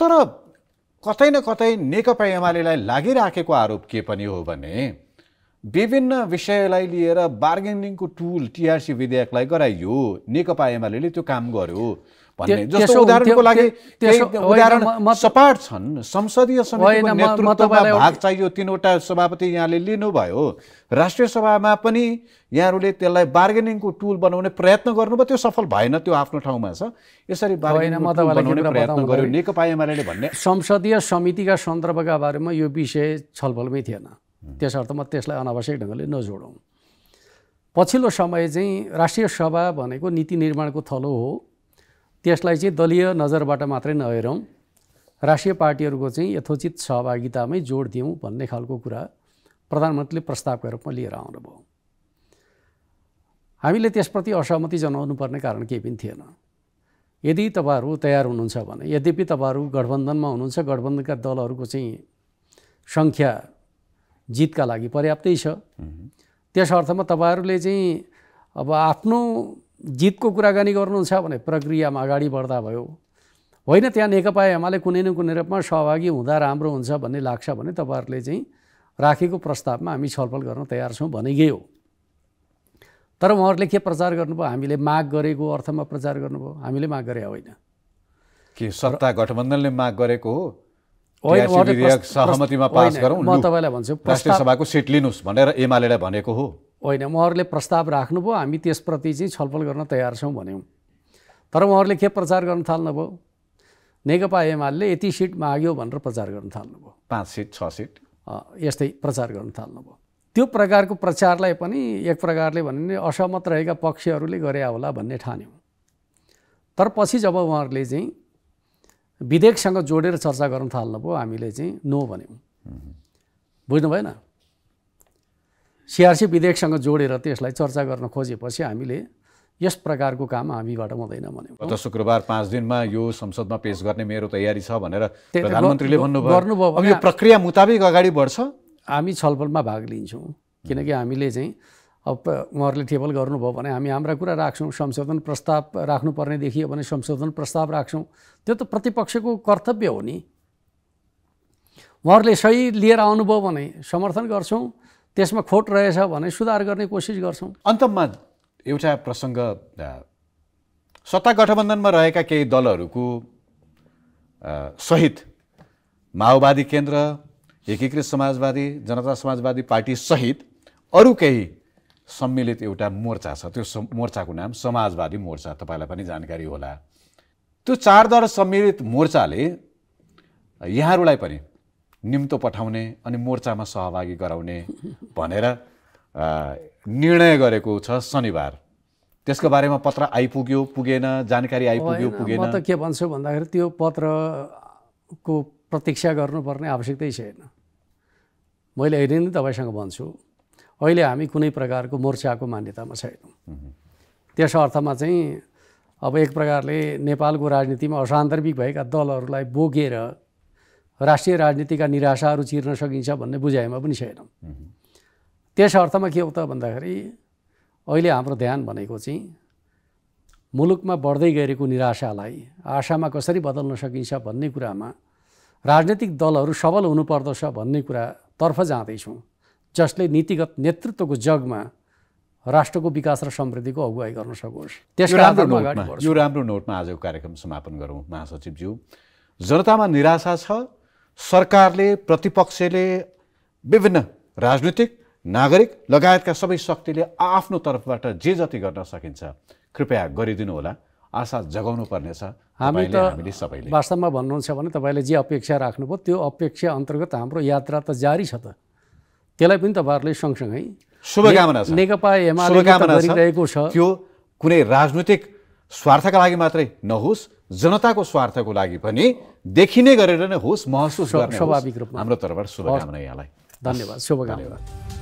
तर कतै न कतै नेकपा एमालेलाई लागिराखेको आरोप के पनि हो भने विभिन्न विषयलाई लिएर बार्गेनिङको टुल टिआरसी विधेयकलाई गराइयो नेकपा एमाले त्यो काम गर्यो भन्ने जस्तो उदाहरणको लागि उदाहरण सपाट छन् संसदीय समितिको भाग चाहियो तिनवटा सभापति यहाँले लिनुभयो राष्ट्रिय सभामा पनि यहाँहरूले त्यसलाई बार्गेनिङको टुल बनाउने प्रयत्न गर्नुभयो त्यो सफल भएन त्यो आफ्नो ठाउँमा छ यसरी प्रयत्न गर्यो नेकपा एमाले भन्ने संसदीय समितिका सन्दर्भका बारेमा यो विषय छलफलमै थिएन त्यसर्थ म त्यसलाई अनावश्यक ढङ्गले नजोडौँ पछिल्लो समय चाहिँ राष्ट्रिय सभा भनेको नीति निर्माणको थलो हो त्यसलाई चाहिँ दलीय नजरबाट मात्रै नहेरौँ राष्ट्रिय पार्टीहरूको चाहिँ यथोचित सहभागितामै जोड दिउँ भन्ने खालको कुरा प्रधानमन्त्रीले प्रस्तावको रूपमा लिएर आउनुभयो हामीले त्यसप्रति असहमति जनाउनु पर्ने कारण केही पनि थिएन यदि तपाईँहरू तयार हुनुहुन्छ भने यद्यपि तपाईँहरू गठबन्धनमा हुनुहुन्छ गठबन्धनका दलहरूको चाहिँ सङ्ख्या जितका लागि पर्याप्तै छ त्यस अर्थमा तपाईँहरूले चाहिँ अब आफ्नो जितको कुराकानी गर्नुहुन्छ भने प्रक्रियामा अगाडि बढ्दा भयो होइन त्यहाँ नेकपा एमाले कुनै न कुनै रूपमा सहभागी हुँदा राम्रो हुन्छ भन्ने लाग्छ भने तपाईँहरूले चाहिँ राखेको प्रस्तावमा हामी छलफल गर्न तयार छौँ भनेकै हो तर उहाँहरूले के प्रचार गर्नुभयो हामीले माग गरेको अर्थमा प्रचार गर्नुभयो हामीले माग गरे होइन के सत्ता गठबन्धनले माग गरेको हो सहमतिमा पास गरौँ म तपाईँलाई भन्छु राष्ट्रिय सभाको सिट लिनुहोस् भनेर एमाले भनेको हो होइन उहाँहरूले प्रस्ताव राख्नुभयो हामी त्यसप्रति चाहिँ छलफल गर्न तयार छौँ भन्यौँ तर उहाँहरूले के प्रचार गर्न थाल्नुभयो नेकपा एमाले यति सिट माग्यो भनेर प्रचार गर्न थाल्नुभयो पाँच सिट छ सिट यस्तै प्रचार गर्न थाल्नुभयो त्यो प्रकारको प्रचारलाई पनि एक प्रकारले भन्यो भने असहमत रहेका पक्षहरूले गरे होला भन्ने ठान्यौँ तर पछि जब उहाँहरूले चाहिँ विधेयकसँग जोडेर चर्चा गर्न थाल्नुभयो हामीले चाहिँ नो भन्यौँ बुझ्नु भएन सिआरसी विधेयकसँग जोडेर त्यसलाई चर्चा गर्न खोजेपछि हामीले यस प्रकारको काम हामीबाट हुँदैन भने गत शुक्रबार पाँच दिनमा यो संसदमा पेस गर्ने मेरो तयारी छ भनेर प्रधानमन्त्रीले भन्नुभयो अब यो प्रक्रिया मुताबिक अगाडि बढ्छ हामी छलफलमा भाग लिन्छौँ किनकि हामीले चाहिँ अब उहाँहरूले टेबल गर्नुभयो भने हामी हाम्रा कुरा राख्छौँ संशोधन प्रस्ताव राख्नुपर्ने देखियो भने संशोधन प्रस्ताव राख्छौँ त्यो त प्रतिपक्षको कर्तव्य हो नि उहाँहरूले सही लिएर आउनुभयो भने समर्थन गर्छौँ त्यसमा खोट रहेछ भने सुधार गर्ने कोसिस गर्छौँ अन्तमा एउटा प्रसङ्ग सत्ता गठबन्धनमा रहेका केही दलहरूको सहित माओवादी केन्द्र एकीकृत समाजवादी जनता समाजवादी पार्टी सहित अरू केही सम्मिलित एउटा मोर्चा छ त्यो मोर्चाको नाम समाजवादी मोर्चा तपाईँलाई पनि जानकारी होला त्यो चार दल सम्मिलित मोर्चाले यहाँहरूलाई पनि निम्तो पठाउने अनि मोर्चामा सहभागी गराउने भनेर निर्णय गरेको छ शनिबार त्यसको बारेमा पत्र आइपुग्यो पुगेन जानकारी आइपुग्यो पुगेन त के भन्छु भन्दाखेरि त्यो पत्रको प्रतीक्षा गर्नुपर्ने आवश्यकतै छैन मैले अहिले नै तपाईँसँग भन्छु अहिले हामी कुनै प्रकारको मोर्चाको मान्यतामा छैनौँ त्यस अर्थमा चाहिँ अब एक प्रकारले नेपालको राजनीतिमा असान्दर्भिक भएका दलहरूलाई बोकेर राष्ट्रिय राजनीतिका निराशाहरू चिर्न सकिन्छ भन्ने बुझाइमा पनि छैन त्यस अर्थमा के हो त भन्दाखेरि अहिले हाम्रो ध्यान भनेको चाहिँ मुलुकमा बढ्दै गएको निराशालाई आशामा कसरी बदल्न सकिन्छ भन्ने कुरामा राजनैतिक दलहरू सबल हुनुपर्दछ भन्ने कुरातर्फ जाँदैछौँ जसले नीतिगत नेतृत्वको जगमा राष्ट्रको विकास र समृद्धिको अगुवाई गर्न सकोस् त्यसका यो राम्रो नोटमा आजको कार्यक्रम समापन गरौँ महासचिवज्यू जनतामा निराशा छ सरकारले प्रतिपक्षले विभिन्न राजनीतिक नागरिक लगायतका सबै शक्तिले आफ्नो तर्फबाट जे जति गर्न सकिन्छ कृपया गरिदिनु होला आशा जगाउनु पर्नेछ हामी त सबैले वास्तवमा भन्नुहुन्छ भने तपाईँले जे अपेक्षा राख्नुभयो त्यो अपेक्षा अन्तर्गत हाम्रो यात्रा त जारी छ त त्यसलाई पनि तपाईँहरूले सँगसँगै शुभकामना नेकपा एमाले गरिरहेको छ त्यो कुनै राजनीतिक स्वार्थका लागि मात्रै नहोस् जनताको स्वार्थको लागि पनि देखिने गरेर नै होस् महसुस स्वाभाविक रूपमा हाम्रो तर्फबाट शुभकामना यहाँलाई धन्यवाद शुभकामना